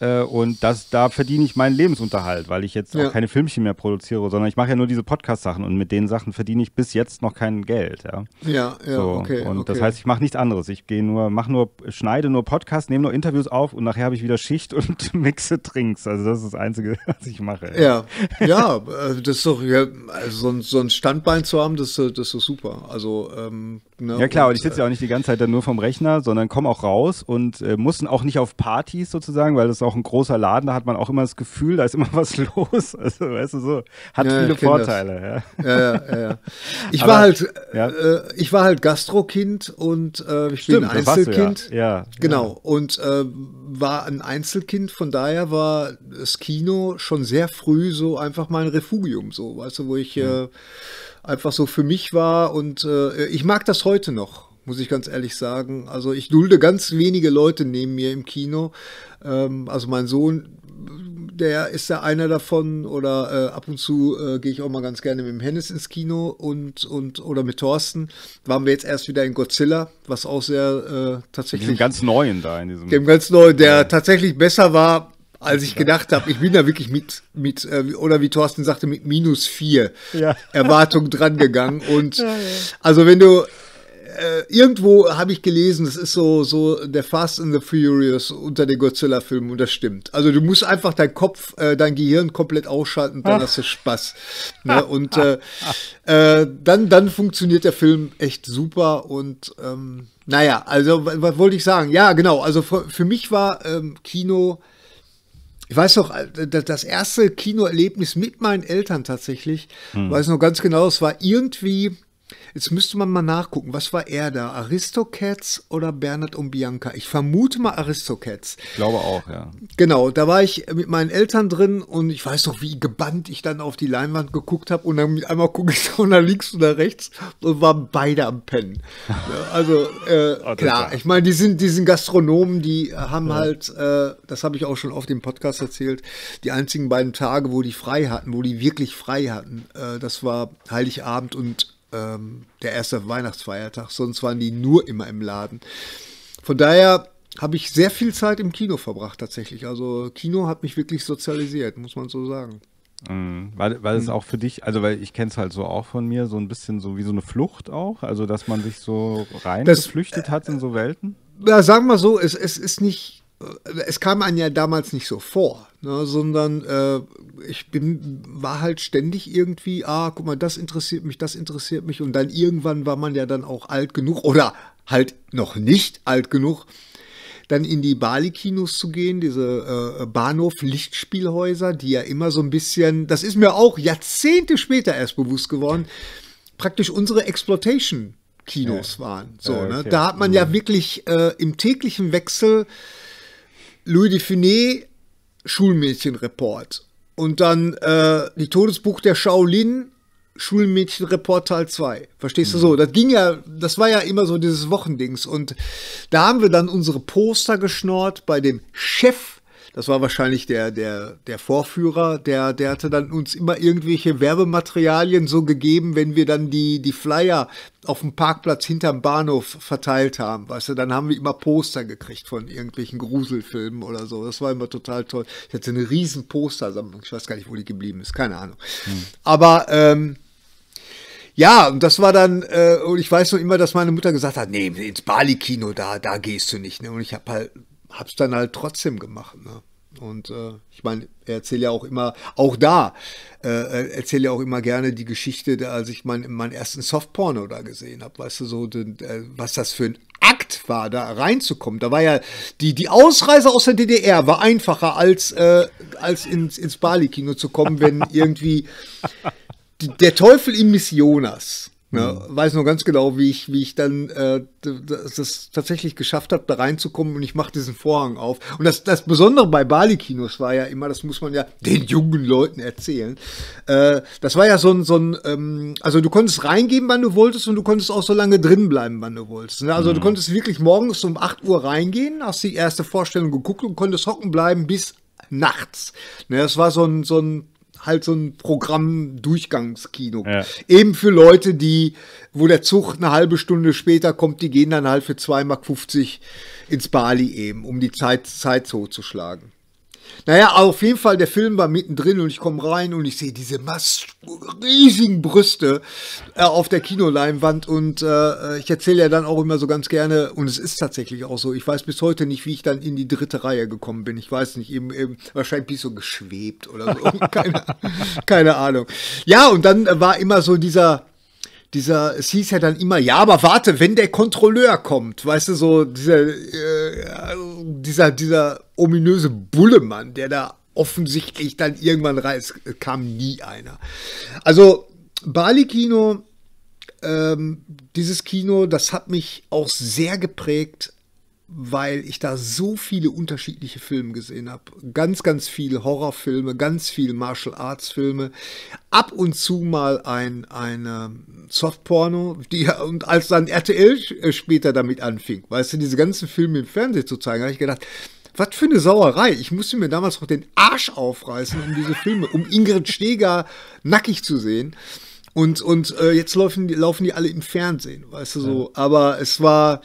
S1: äh, und das, da verdiene ich meinen Lebensunterhalt, weil ich jetzt ja. auch keine Filmchen mehr produziere, sondern ich mache ja nur diese Podcast-Sachen und mit den Sachen verdiene ich bis jetzt noch kein Geld. Ja, ja, ja so. okay. Und okay. das heißt, ich mache nichts anderes. Ich gehe nur, mache nur, schneide nur Podcasts, nehme nur Interviews auf und nachher habe ich wieder Schicht und mixe Trinks. Also das ist das Einzige, was ich mache. Ja,
S2: ja, also das ist doch, ja, also so, ein, so ein Standbein zu haben, das, das ist super. Also ähm, Kontakten. Ne? Ja klar, und, ich sitze
S1: ja äh, auch nicht die ganze Zeit dann nur vom Rechner, sondern komme auch raus und äh, mussten auch nicht auf Partys sozusagen, weil das ist auch ein großer Laden, da hat man auch immer das Gefühl, da ist immer was los. Also, weißt du, so hat ja, viele Vorteile. Ja. ja. Ja, ja, Ich aber, war halt,
S2: äh, ich war halt Gastrokind und äh, ich Stimmt, bin ein Einzelkind. Ja. Genau. Und äh, war ein Einzelkind, von daher war das Kino schon sehr früh so einfach mein Refugium, so, weißt du, wo ich. Mhm. Äh, einfach so für mich war. Und äh, ich mag das heute noch, muss ich ganz ehrlich sagen. Also ich dulde ganz wenige Leute neben mir im Kino. Ähm, also mein Sohn, der ist ja einer davon. Oder äh, ab und zu äh, gehe ich auch mal ganz gerne mit dem Hennis ins Kino und, und oder mit Thorsten. Waren wir jetzt erst wieder in Godzilla, was auch sehr äh, tatsächlich. Dem ganz neuen da in diesem. Dem ganz neuen, der ja. tatsächlich besser war als ich gedacht habe, ich bin da wirklich mit, mit äh, oder wie Thorsten sagte, mit minus vier ja. Erwartungen dran gegangen. Und ja, ja. also wenn du äh, irgendwo habe ich gelesen, das ist so, so der Fast and the Furious unter den Godzilla-Filmen und das stimmt. Also du musst einfach dein Kopf, äh, dein Gehirn komplett ausschalten dann ah. hast du Spaß. Ne? Und äh, äh, dann, dann funktioniert der Film echt super und ähm, naja, also was wollte ich sagen? Ja, genau, also für, für mich war ähm, Kino ich weiß noch, äh, das erste Kinoerlebnis mit meinen Eltern tatsächlich, hm. weiß noch ganz genau, es war irgendwie Jetzt müsste man mal nachgucken, was war er da? Aristocats oder Bernhard und Bianca? Ich vermute mal Aristocats.
S1: Ich glaube auch, ja.
S2: Genau, da war ich mit meinen Eltern drin und ich weiß noch, wie gebannt ich dann auf die Leinwand geguckt habe und dann einmal gucke ich so nach links und nach rechts und waren beide am Pennen. Also äh, ah, klar, ich meine, die sind, die sind Gastronomen, die haben ja. halt, äh, das habe ich auch schon auf dem Podcast erzählt, die einzigen beiden Tage, wo die frei hatten, wo die wirklich frei hatten, äh, das war Heiligabend und ähm, der erste Weihnachtsfeiertag, sonst waren die nur immer im Laden. Von daher habe ich sehr viel Zeit im Kino verbracht tatsächlich. Also Kino hat mich wirklich sozialisiert, muss man so sagen.
S1: Mhm. Weil, weil mhm. auch für dich, also weil ich kenne es halt so auch von mir, so ein bisschen so wie so eine Flucht auch, also dass man sich so rein das, geflüchtet hat in so Welten? Ja, sagen wir so, es, es ist nicht
S2: es kam einem ja damals nicht so vor, ne, sondern äh, ich bin, war halt ständig irgendwie, ah, guck mal, das interessiert mich, das interessiert mich. Und dann irgendwann war man ja dann auch alt genug oder halt noch nicht alt genug, dann in die Bali-Kinos zu gehen, diese äh, Bahnhof-Lichtspielhäuser, die ja immer so ein bisschen, das ist mir auch Jahrzehnte später erst bewusst geworden, praktisch unsere Exploitation-Kinos ja. waren. So, ne. okay. ne? Da hat man ja mhm. wirklich äh, im täglichen Wechsel Louis Dufiné, Schulmädchenreport. Und dann äh, die Todesbuch der Shaolin, Schulmädchenreport Teil 2. Verstehst du so? Das ging ja, das war ja immer so dieses Wochendings. Und da haben wir dann unsere Poster geschnort bei dem Chef das war wahrscheinlich der, der, der Vorführer, der, der hatte dann uns immer irgendwelche Werbematerialien so gegeben, wenn wir dann die, die Flyer auf dem Parkplatz hinterm Bahnhof verteilt haben. Weißt du, dann haben wir immer Poster gekriegt von irgendwelchen Gruselfilmen oder so. Das war immer total toll. Ich hatte eine riesen Postersammlung. Ich weiß gar nicht, wo die geblieben ist. Keine Ahnung. Hm. Aber, ähm, ja, und das war dann, äh, und ich weiß noch immer, dass meine Mutter gesagt hat, nee, ins Bali-Kino, da, da gehst du nicht. Ne? Und ich habe halt hab's dann halt trotzdem gemacht. Ne? Und äh, ich meine, er erzählt ja auch immer, auch da, äh, erzählt ja auch immer gerne die Geschichte, als ich mein, meinen ersten Softporno da gesehen habe. Weißt du, so, den, äh, was das für ein Akt war, da reinzukommen. Da war ja, die, die Ausreise aus der DDR war einfacher, als, äh, als ins, ins Bali-Kino zu kommen, wenn irgendwie die, der Teufel in Miss ja, hm. weiß nur ganz genau, wie ich, wie ich dann äh, das tatsächlich geschafft habe, da reinzukommen und ich mache diesen Vorhang auf. Und das, das Besondere bei Bali-Kinos war ja immer, das muss man ja den jungen Leuten erzählen. Äh, das war ja so ein, so ein ähm, also du konntest reingehen, wann du wolltest und du konntest auch so lange drin bleiben, wann du wolltest. Ne? Also mhm. du hm. konntest wirklich morgens um 8 Uhr reingehen, hast die erste Vorstellung geguckt und konntest hocken bleiben bis nachts. Ne? Das war so ein, so ein halt so ein Programm-Durchgangskino. Ja. Eben für Leute, die, wo der Zug eine halbe Stunde später kommt, die gehen dann halt für 2,50 Mark ins Bali eben, um die Zeit, Zeit so zu schlagen. Naja, auf jeden Fall, der Film war mittendrin und ich komme rein und ich sehe diese Mass riesigen Brüste äh, auf der Kinoleinwand und äh, äh, ich erzähle ja dann auch immer so ganz gerne, und es ist tatsächlich auch so, ich weiß bis heute nicht, wie ich dann in die dritte Reihe gekommen bin. Ich weiß nicht, eben, eben wahrscheinlich bin ich so geschwebt oder so. keine, keine Ahnung. Ja, und dann war immer so dieser dieser, es hieß ja dann immer, ja, aber warte, wenn der Kontrolleur kommt, weißt du, so dieser, äh, dieser, dieser ominöse Bullemann, der da offensichtlich dann irgendwann rein, es kam nie einer. Also, Bali-Kino, ähm, dieses Kino, das hat mich auch sehr geprägt weil ich da so viele unterschiedliche Filme gesehen habe. Ganz, ganz viele Horrorfilme, ganz viele Martial Arts Filme. Ab und zu mal ein eine Softporno, die und als dann RTL äh, später damit anfing, weißt du, diese ganzen Filme im Fernsehen zu zeigen, habe ich gedacht, was für eine Sauerei. Ich musste mir damals noch den Arsch aufreißen, um diese Filme, um Ingrid Steger nackig zu sehen. Und, und äh, jetzt laufen die, laufen die alle im Fernsehen, weißt du so. Aber es war,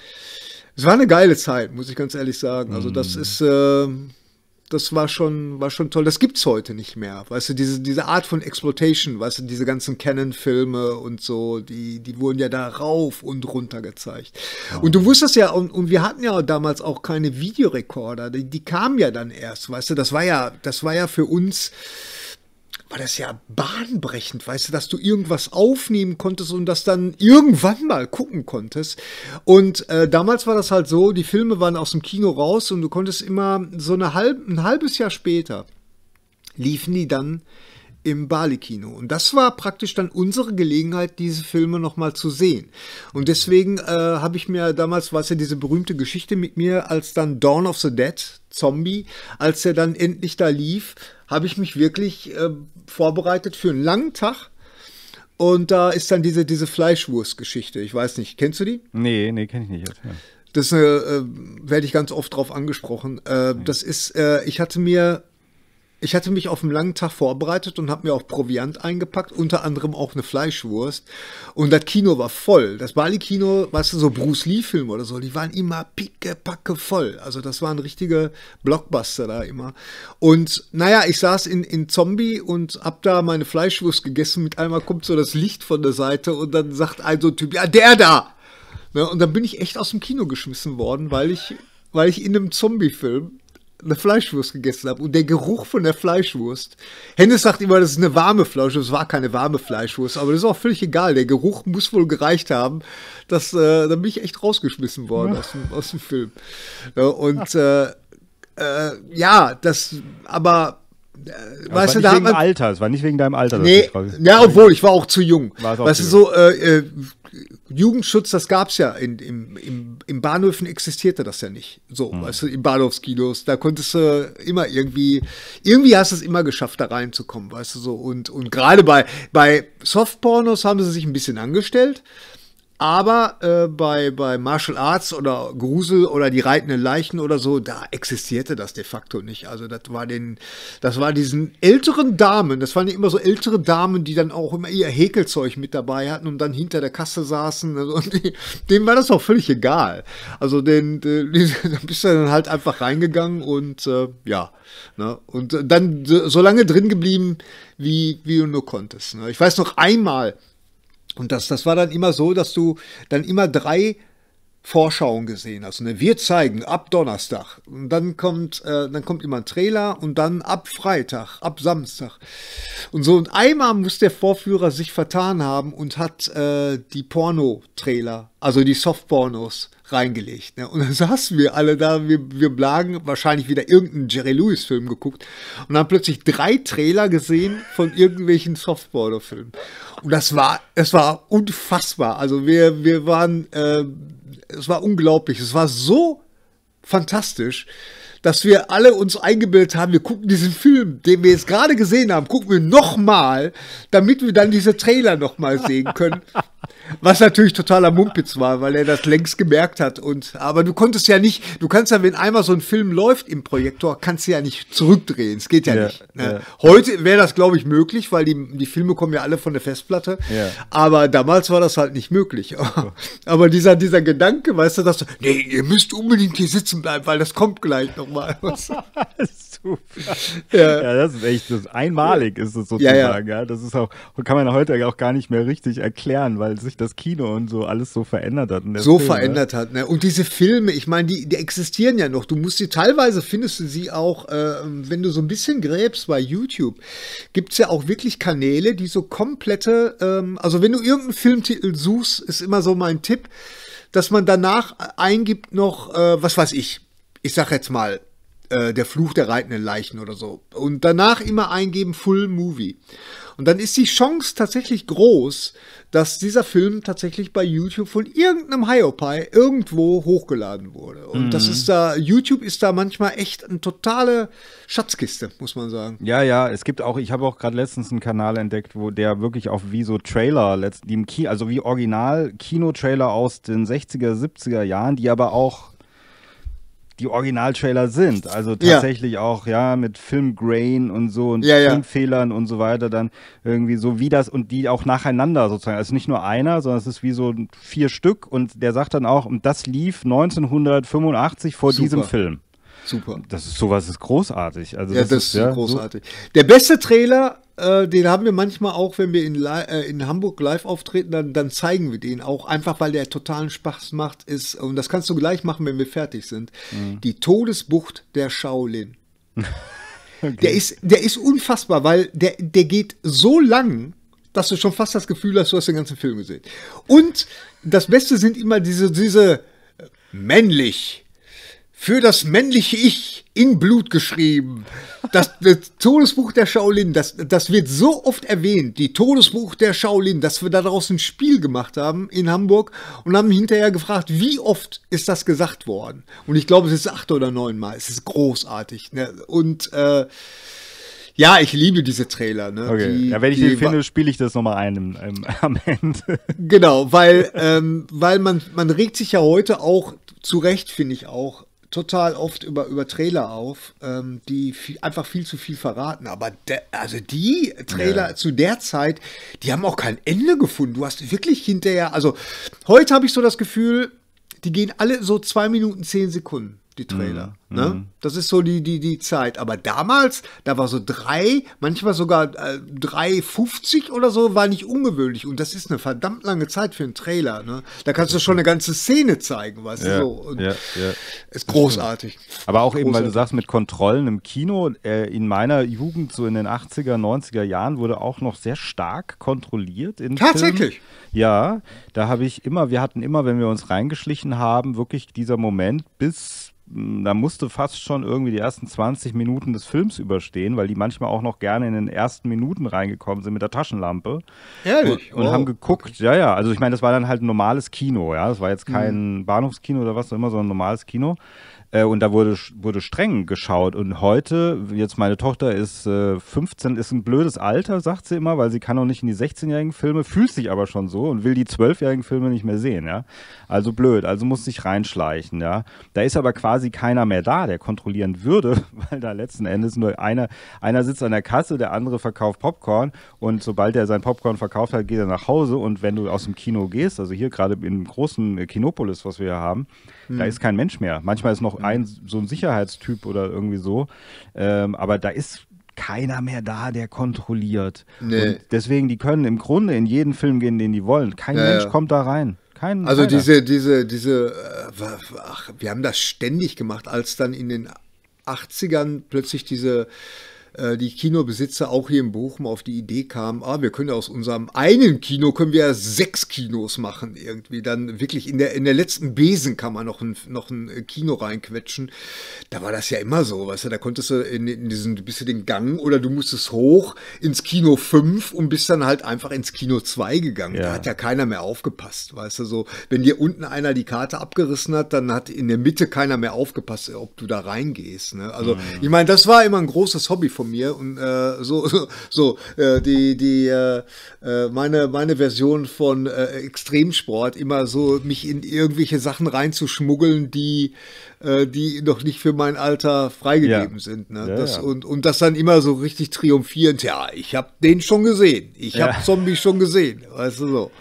S2: es war eine geile Zeit, muss ich ganz ehrlich sagen. Also das mhm. ist, äh, das war schon, war schon toll. Das gibt's heute nicht mehr. Weißt du, diese, diese Art von Exploitation, weißt du, diese ganzen Canon-Filme und so, die, die wurden ja da rauf und runter gezeigt. Ja. Und du wusstest ja, und, und wir hatten ja damals auch keine Videorekorder, die, die kamen ja dann erst, weißt du, das war ja, das war ja für uns, war das ja bahnbrechend, weißt du, dass du irgendwas aufnehmen konntest und das dann irgendwann mal gucken konntest. Und äh, damals war das halt so, die Filme waren aus dem Kino raus und du konntest immer so eine halb, ein halbes Jahr später liefen die dann im Bali-Kino. Und das war praktisch dann unsere Gelegenheit, diese Filme nochmal zu sehen. Und deswegen äh, habe ich mir damals, weißt du, diese berühmte Geschichte mit mir, als dann Dawn of the Dead, Zombie, als er dann endlich da lief habe ich mich wirklich äh, vorbereitet für einen langen Tag. Und da ist dann diese, diese Fleischwurst-Geschichte. Ich weiß nicht, kennst du
S1: die? Nee, nee, kenne ich nicht. Jetzt, ja.
S2: Das äh, äh, werde ich ganz oft drauf angesprochen. Äh, das ist, äh, ich hatte mir ich hatte mich auf einen langen Tag vorbereitet und habe mir auch Proviant eingepackt, unter anderem auch eine Fleischwurst. Und das Kino war voll. Das Bali-Kino, weißt du, so Bruce Lee-Filme oder so, die waren immer pickepacke voll. Also das waren richtige Blockbuster da immer. Und naja, ich saß in, in Zombie und habe da meine Fleischwurst gegessen. Mit einmal kommt so das Licht von der Seite und dann sagt ein so ein Typ, ja, der da! Ne, und dann bin ich echt aus dem Kino geschmissen worden, weil ich, weil ich in einem Zombie-Film eine Fleischwurst gegessen habe und der Geruch von der Fleischwurst. Hennes sagt immer, das ist eine warme Fleischwurst, es war keine warme Fleischwurst, aber das ist auch völlig egal. Der Geruch muss wohl gereicht haben, dass äh, da bin ich echt rausgeschmissen worden ja. aus, dem, aus dem Film. Ja, äh, und äh,
S1: äh, ja, das, aber
S2: äh, weißt du, da wegen man, Alter,
S1: es war nicht wegen deinem Alter. Nee, ja,
S2: obwohl, ich war auch zu jung. Auch weißt du, so äh, äh, Jugendschutz, das gab es ja. In, im, im, Im Bahnhöfen existierte das ja nicht. So, hm. weißt du, im Bahnhofskinos, da konntest du immer irgendwie, irgendwie hast du es immer geschafft, da reinzukommen, weißt du so. Und, und gerade bei, bei Softpornos haben sie sich ein bisschen angestellt. Aber äh, bei, bei Martial Arts oder Grusel oder die reitenden Leichen oder so, da existierte das de facto nicht. Also das war den, das war diesen älteren Damen, das waren immer so ältere Damen, die dann auch immer ihr Häkelzeug mit dabei hatten und dann hinter der Kasse saßen. Also, und die, denen war das auch völlig egal. Also den, den, den bist du dann halt einfach reingegangen und äh, ja. Ne? Und äh, dann so lange drin geblieben, wie, wie du nur konntest. Ne? Ich weiß noch einmal, und das, das war dann immer so, dass du dann immer drei Vorschauen gesehen hast. Also, ne? Wir zeigen ab Donnerstag. Und dann kommt, äh, dann kommt immer ein Trailer und dann ab Freitag, ab Samstag. Und so ein einmal muss der Vorführer sich vertan haben und hat äh, die Porno-Trailer, also die Soft-Pornos, reingelegt. Ne? Und dann saßen wir alle da, wir, wir blagen, wahrscheinlich wieder irgendeinen Jerry Lewis-Film geguckt und haben plötzlich drei Trailer gesehen von irgendwelchen Softporno-Filmen. Und das war, das war unfassbar. Also wir, wir waren. Äh, es war unglaublich. Es war so fantastisch dass wir alle uns eingebildet haben, wir gucken diesen Film, den wir jetzt gerade gesehen haben, gucken wir nochmal, damit wir dann diese Trailer nochmal sehen können. Was natürlich totaler Mumpitz war, weil er das längst gemerkt hat. Und, aber du konntest ja nicht, du kannst ja, wenn einmal so ein Film läuft im Projektor, kannst du ja nicht zurückdrehen. Es geht ja, ja nicht. Ne? Ja. Heute wäre das, glaube ich, möglich, weil die, die Filme kommen ja alle von der Festplatte. Ja. Aber damals war das halt nicht möglich. aber dieser, dieser Gedanke, weißt du, dass du, nee, ihr müsst unbedingt hier sitzen bleiben, weil das kommt gleich noch. Mal.
S1: Super. Ja. ja. das ist echt das, einmalig ist es sozusagen. Ja, ja. ja, das ist auch kann man heute auch gar nicht mehr richtig erklären, weil sich das Kino und so alles so verändert hat. So Film, verändert
S2: ne? hat. Ne? Und diese Filme, ich meine, die, die, existieren ja noch. Du musst sie teilweise findest du sie auch, äh, wenn du so ein bisschen gräbst bei YouTube, gibt es ja auch wirklich Kanäle, die so komplette, ähm, also wenn du irgendeinen Filmtitel suchst, ist immer so mein Tipp dass man danach eingibt noch, äh, was weiß ich, ich sag jetzt mal, äh, der Fluch der reitenden Leichen oder so. Und danach immer eingeben Full Movie. Und dann ist die Chance tatsächlich groß, dass dieser Film tatsächlich bei YouTube von irgendeinem Hiopai irgendwo hochgeladen wurde. Und mhm. das ist da, YouTube ist da manchmal echt eine totale Schatzkiste, muss man sagen.
S1: Ja, ja, es gibt auch, ich habe auch gerade letztens einen Kanal entdeckt, wo der wirklich auch wie so Trailer, die im Kino, also wie Original kino trailer aus den 60er, 70er Jahren, die aber auch die Originaltrailer sind. Also tatsächlich ja. auch, ja, mit Filmgrain und so und ja, Filmfehlern ja. und so weiter dann irgendwie so wie das und die auch nacheinander sozusagen. Also nicht nur einer, sondern es ist wie so vier Stück und der sagt dann auch, und das lief 1985 vor Super. diesem Film. Super. Das ist sowas ist großartig. Also ja, das, das ist, ja, großartig. So. Der beste Trailer äh, den haben wir
S2: manchmal auch, wenn wir in, äh, in Hamburg live auftreten, dann, dann, zeigen wir den auch, einfach weil der totalen Spaß macht. Ist, und das kannst du gleich machen, wenn wir fertig sind. Mhm. Die Todesbucht der Shaolin. okay. Der, ist, der ist unfassbar, weil der, der geht so lang, dass du schon fast das Gefühl hast, du hast den ganzen Film gesehen. Und das Beste sind immer diese, diese äh, männlich für das männliche Ich in Blut geschrieben. Das, das Todesbuch der Shaolin, das, das wird so oft erwähnt, die Todesbuch der Shaolin, dass wir daraus ein Spiel gemacht haben in Hamburg und haben hinterher gefragt, wie oft ist das gesagt worden? Und ich glaube, es ist acht oder neun Mal. Es ist großartig. Ne? Und äh, ja, ich liebe diese Trailer. Ne? Okay. Die, ja, wenn ich den finde,
S1: spiele ich das nochmal ein im, im, am Ende. Genau, weil, ähm, weil man,
S2: man regt sich ja heute auch zu Recht, finde ich auch, total oft über, über Trailer auf, ähm, die viel, einfach viel zu viel verraten. Aber de, also die Trailer ja. zu der Zeit, die haben auch kein Ende gefunden. Du hast wirklich hinterher, also heute habe ich so das Gefühl, die gehen alle so zwei Minuten zehn Sekunden die Trailer. Mm, ne? Mhm. Das ist so die, die, die Zeit. Aber damals, da war so drei, manchmal sogar äh, 3,50 oder so, war nicht ungewöhnlich. Und das ist eine verdammt lange Zeit für einen Trailer. Ne? Da kannst du schon eine ganze Szene zeigen, weißt ja, du so. Und
S1: ja, ja. Ist
S2: großartig.
S1: Aber auch großartig. eben, weil du sagst, mit Kontrollen im Kino, äh, in meiner Jugend, so in den 80er, 90er Jahren, wurde auch noch sehr stark kontrolliert. In Tatsächlich. Filmen. Ja, da habe ich immer, wir hatten immer, wenn wir uns reingeschlichen haben, wirklich dieser Moment bis da musste fast schon irgendwie die ersten 20 Minuten des Films überstehen, weil die manchmal auch noch gerne in den ersten Minuten reingekommen sind mit der Taschenlampe.
S2: Ehrlich? Und, und wow. haben oh,
S1: geguckt, okay. ja, ja. Also ich meine, das war dann halt ein normales Kino, ja. Das war jetzt mhm. kein mhm. Bahnhofskino oder was auch immer, sondern ein normales Kino. Äh, und da wurde, wurde streng geschaut. Und heute, jetzt meine Tochter ist äh, 15, ist ein blödes Alter, sagt sie immer, weil sie kann noch nicht in die 16-jährigen Filme, fühlt sich aber schon so und will die 12-jährigen Filme nicht mehr sehen, ja. Also blöd, also muss sich reinschleichen, ja. Da ist aber quasi keiner mehr da, der kontrollieren würde, weil da letzten Endes nur einer, einer sitzt an der Kasse, der andere verkauft Popcorn und sobald er sein Popcorn verkauft hat, geht er nach Hause und wenn du aus dem Kino gehst, also hier gerade im großen Kinopolis, was wir hier haben, da hm. ist kein Mensch mehr. Manchmal ist noch hm. ein so ein Sicherheitstyp oder irgendwie so. Ähm, aber da ist keiner mehr da, der kontrolliert. Nee. Und deswegen, die können im Grunde in jeden Film gehen, den die wollen. Kein ja, Mensch kommt da rein. Kein, also keiner. diese,
S2: diese, diese, äh, ach, wir haben das ständig gemacht, als dann in den 80ern plötzlich diese äh, die Kinobesitzer auch hier in Bochum auf die Idee kamen, ah, wir können ja aus unserem einen Kino, können wir sechs Kinos machen irgendwie. Dann wirklich in der, in der letzten Besen kann man noch ein, noch ein äh, Kino reinquetschen. Da war das ja immer so, weißt du, da konntest du in, in diesen, bist du den Gang oder du musstest hoch ins Kino 5 und bist dann halt einfach ins Kino 2 gegangen. Ja. Da hat ja keiner mehr aufgepasst, weißt du, so, wenn dir unten einer die Karte abgerissen hat, dann hat in der Mitte keiner mehr aufgepasst, ob du da reingehst. Ne? Also, ja, mhm. ich meine, das war immer ein großes Hobby von von mir und äh, so, so, äh, die, die, äh, äh, meine, meine Version von äh, Extremsport, immer so mich in irgendwelche Sachen reinzuschmuggeln, die, äh, die noch nicht für mein Alter freigegeben ja.
S1: sind. Ne? Ja, das, ja. Und,
S2: und das dann immer so richtig triumphierend, ja, ich habe den schon gesehen, ich habe Zombie schon gesehen, weißt du so.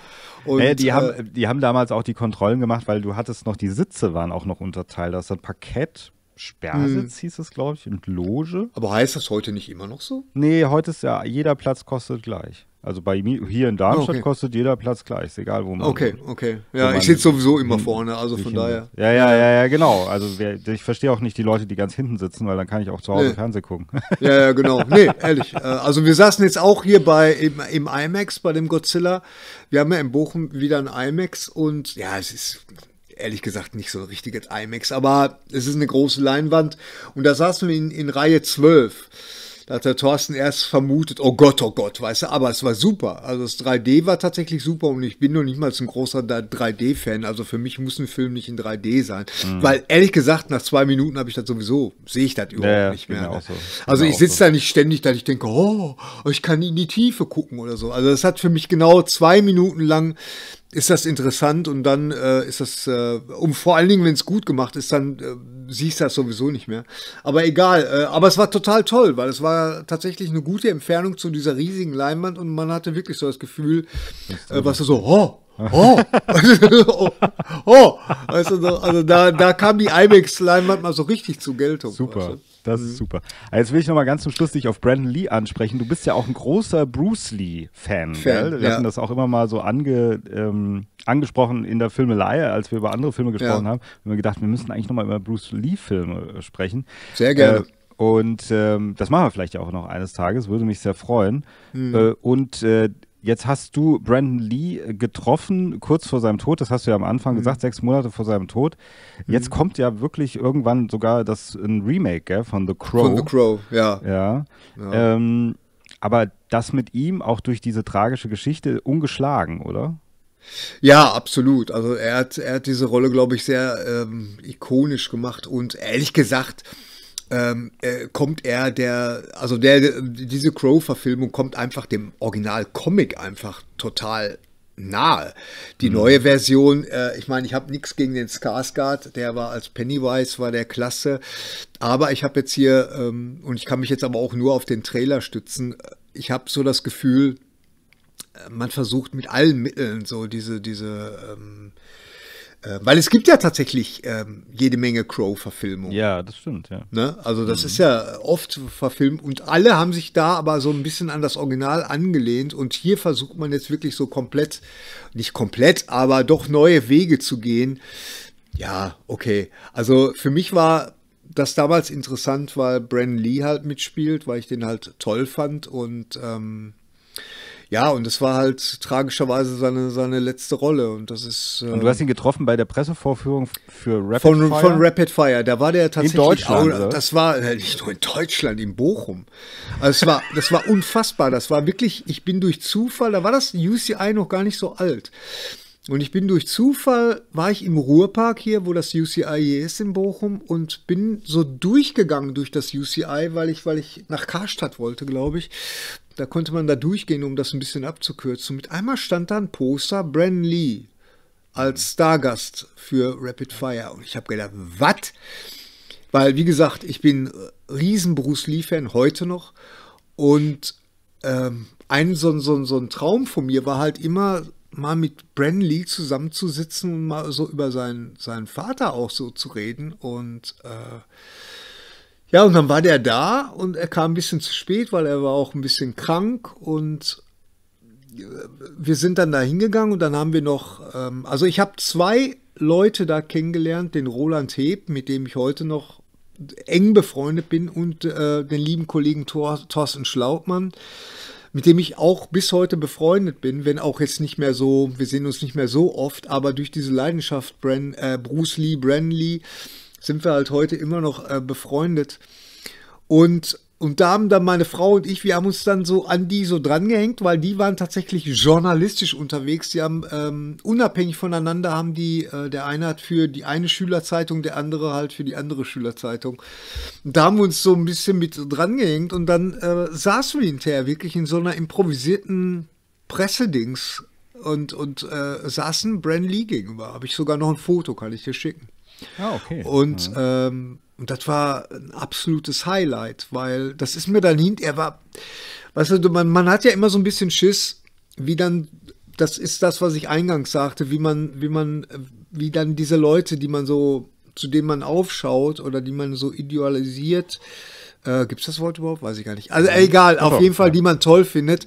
S2: Und, naja, die, äh, haben,
S1: die haben damals auch die Kontrollen gemacht, weil du hattest noch, die Sitze waren auch noch unterteilt. Da ist ein Parkett Sperrsitz hm. hieß es, glaube ich, und Loge. Aber heißt das heute nicht immer noch so? Nee, heute ist ja, jeder Platz kostet gleich. Also bei mir hier in Darmstadt okay. kostet jeder Platz gleich, ist egal wo man. Okay, okay. Ja, ich sitze sowieso immer vorne, also von daher. Ja, ja, ja, ja, genau. Also wer, ich verstehe auch nicht die Leute, die ganz hinten sitzen, weil dann kann ich auch zu Hause nee. Fernsehen gucken. Ja, ja, genau. Nee,
S2: ehrlich. Äh, also wir saßen jetzt auch hier bei im, im IMAX, bei dem Godzilla. Wir haben ja in Bochum wieder ein IMAX und ja, es ist ehrlich gesagt nicht so ein richtiges IMAX, aber es ist eine große Leinwand und da saßen wir in, in Reihe 12. Da hat der Thorsten erst vermutet, oh Gott, oh Gott, weißt du, aber es war super. Also das 3D war tatsächlich super und ich bin noch nicht mal so ein großer 3D-Fan. Also für mich muss ein Film nicht in 3D sein. Mhm. Weil ehrlich gesagt, nach zwei Minuten habe ich das sowieso, sehe ich das überhaupt ja, nicht mehr. Genau ne? So. Also genau ich sitze so. da nicht ständig, da ich denke, oh, ich kann in die Tiefe gucken oder so. Also das hat für mich genau zwei Minuten lang ist das interessant und dann äh, ist das, äh, um vor allen Dingen, wenn es gut gemacht ist, dann äh, siehst du das sowieso nicht mehr. Aber egal, äh, aber es war total toll, weil es war tatsächlich eine gute Entfernung zu dieser riesigen Leinwand und man hatte wirklich so das Gefühl, äh, was so, oh, Oh, oh,
S1: oh. Weißt du, also da, da kam die IMAX-Leinwand mal so richtig zu Geltung. Super. Weißt du? Das ist mhm. super. Also jetzt will ich nochmal ganz zum Schluss dich auf Brandon Lee ansprechen. Du bist ja auch ein großer Bruce Lee-Fan. Fan, Wir ja. hatten das auch immer mal so ange, ähm, angesprochen in der Filmelei, als wir über andere Filme gesprochen ja. haben. Wir haben gedacht, wir müssen eigentlich nochmal über Bruce Lee-Filme äh, sprechen. Sehr gerne. Äh, und ähm, das machen wir vielleicht auch noch eines Tages, würde mich sehr freuen. Mhm. Äh, und äh, Jetzt hast du Brandon Lee äh, getroffen, kurz vor seinem Tod, das hast du ja am Anfang mhm. gesagt, sechs Monate vor seinem Tod. Jetzt mhm. kommt ja wirklich irgendwann sogar das ein Remake gell, von The Crow. Von The Crow, ja. Ja. ja. Ähm, aber das mit ihm auch durch diese tragische Geschichte ungeschlagen, oder?
S2: Ja, absolut. Also er hat, er hat diese Rolle, glaube ich, sehr ähm, ikonisch gemacht und ehrlich gesagt, ähm, äh, kommt er der, also der, diese Crow-Verfilmung kommt einfach dem Original-Comic einfach total nahe. Die mhm. neue Version, äh, ich meine, ich habe nichts gegen den Skarsgård, der war als Pennywise, war der klasse, aber ich habe jetzt hier, ähm, und ich kann mich jetzt aber auch nur auf den Trailer stützen, äh, ich habe so das Gefühl, äh, man versucht mit allen Mitteln so diese, diese, ähm, äh, weil es gibt ja tatsächlich ähm, jede Menge Crow-Verfilmungen. Ja, das stimmt, ja. Ne? Also das mhm. ist ja äh, oft verfilmt und alle haben sich da aber so ein bisschen an das Original angelehnt und hier versucht man jetzt wirklich so komplett, nicht komplett, aber doch neue Wege zu gehen. Ja, okay. Also für mich war das damals interessant, weil Bran Lee halt mitspielt, weil ich den halt toll fand und ähm, ja, und das war halt tragischerweise seine, seine letzte Rolle. Und das ist. Äh, und du ähm, hast ihn
S1: getroffen bei der Pressevorführung für Rapid von, Fire? Von
S2: Rapid Fire. Da war der tatsächlich. In Deutschland. Auch, das war äh, nicht nur in Deutschland, in Bochum. Also es war, das war unfassbar. Das war wirklich, ich bin durch Zufall, da war das UCI noch gar nicht so alt. Und ich bin durch Zufall, war ich im Ruhrpark hier, wo das UCI ist in Bochum und bin so durchgegangen durch das UCI, weil ich, weil ich nach Karstadt wollte, glaube ich. Da konnte man da durchgehen, um das ein bisschen abzukürzen. Mit einmal stand da ein Poster Bren Lee als Stargast für Rapid Fire. Und ich habe gedacht, was? Weil, wie gesagt, ich bin äh, riesen Bruce Lee-Fan heute noch. Und ähm, ein so, so, so ein Traum von mir war halt immer, mal mit Bren Lee zusammenzusitzen und mal so über seinen, seinen Vater auch so zu reden. Und äh, ja, und dann war der da und er kam ein bisschen zu spät, weil er war auch ein bisschen krank und äh, wir sind dann da hingegangen und dann haben wir noch, ähm, also ich habe zwei Leute da kennengelernt, den Roland Heb, mit dem ich heute noch eng befreundet bin und äh, den lieben Kollegen Thor, Thorsten Schlautmann, mit dem ich auch bis heute befreundet bin, wenn auch jetzt nicht mehr so, wir sehen uns nicht mehr so oft, aber durch diese Leidenschaft Bren, äh, Bruce Lee, Bren Lee, sind wir halt heute immer noch äh, befreundet. Und, und da haben dann meine Frau und ich, wir haben uns dann so an die so drangehängt, weil die waren tatsächlich journalistisch unterwegs. Die haben ähm, unabhängig voneinander haben die, äh, der eine hat für die eine Schülerzeitung, der andere halt für die andere Schülerzeitung. Und da haben wir uns so ein bisschen mit drangehängt und dann äh, saßen wir hinterher wirklich in so einer improvisierten Pressedings und, und äh, saßen Brand Lee gegenüber. Habe ich sogar noch ein Foto, kann ich dir schicken. Ah, okay. Und ja. Mhm. ähm, das war ein absolutes Highlight, weil das ist mir dann hint, er war, weißt du, man, man hat ja immer so ein bisschen Schiss, wie dann, das ist das, was ich eingangs sagte, wie man, wie man, äh, wie dann diese Leute, die man so, zu denen man aufschaut oder die man so idealisiert, äh, gibt es das Wort überhaupt? Weiß ich gar nicht. Also mhm. egal, auf jeden Fall, die man toll findet,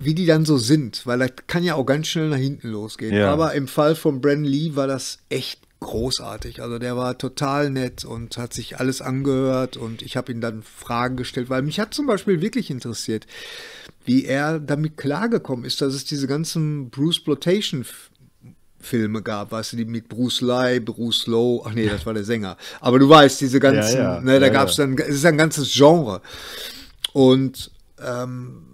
S2: wie die dann so sind, weil das kann ja auch ganz schnell nach hinten losgehen. Ja. Aber im Fall von Bren Lee war das echt großartig. Also der war total nett und hat sich alles angehört und ich habe ihn dann Fragen gestellt, weil mich hat zum Beispiel wirklich interessiert, wie er damit klargekommen ist, dass es diese ganzen Bruce Plotation Filme gab, weißt du, die mit Bruce Lai, Bruce Lowe, ach nee, das war der Sänger. Aber du weißt, diese ganzen, ja, ja, ne, da ja, gab es dann, es ist ein ganzes Genre. Und ähm,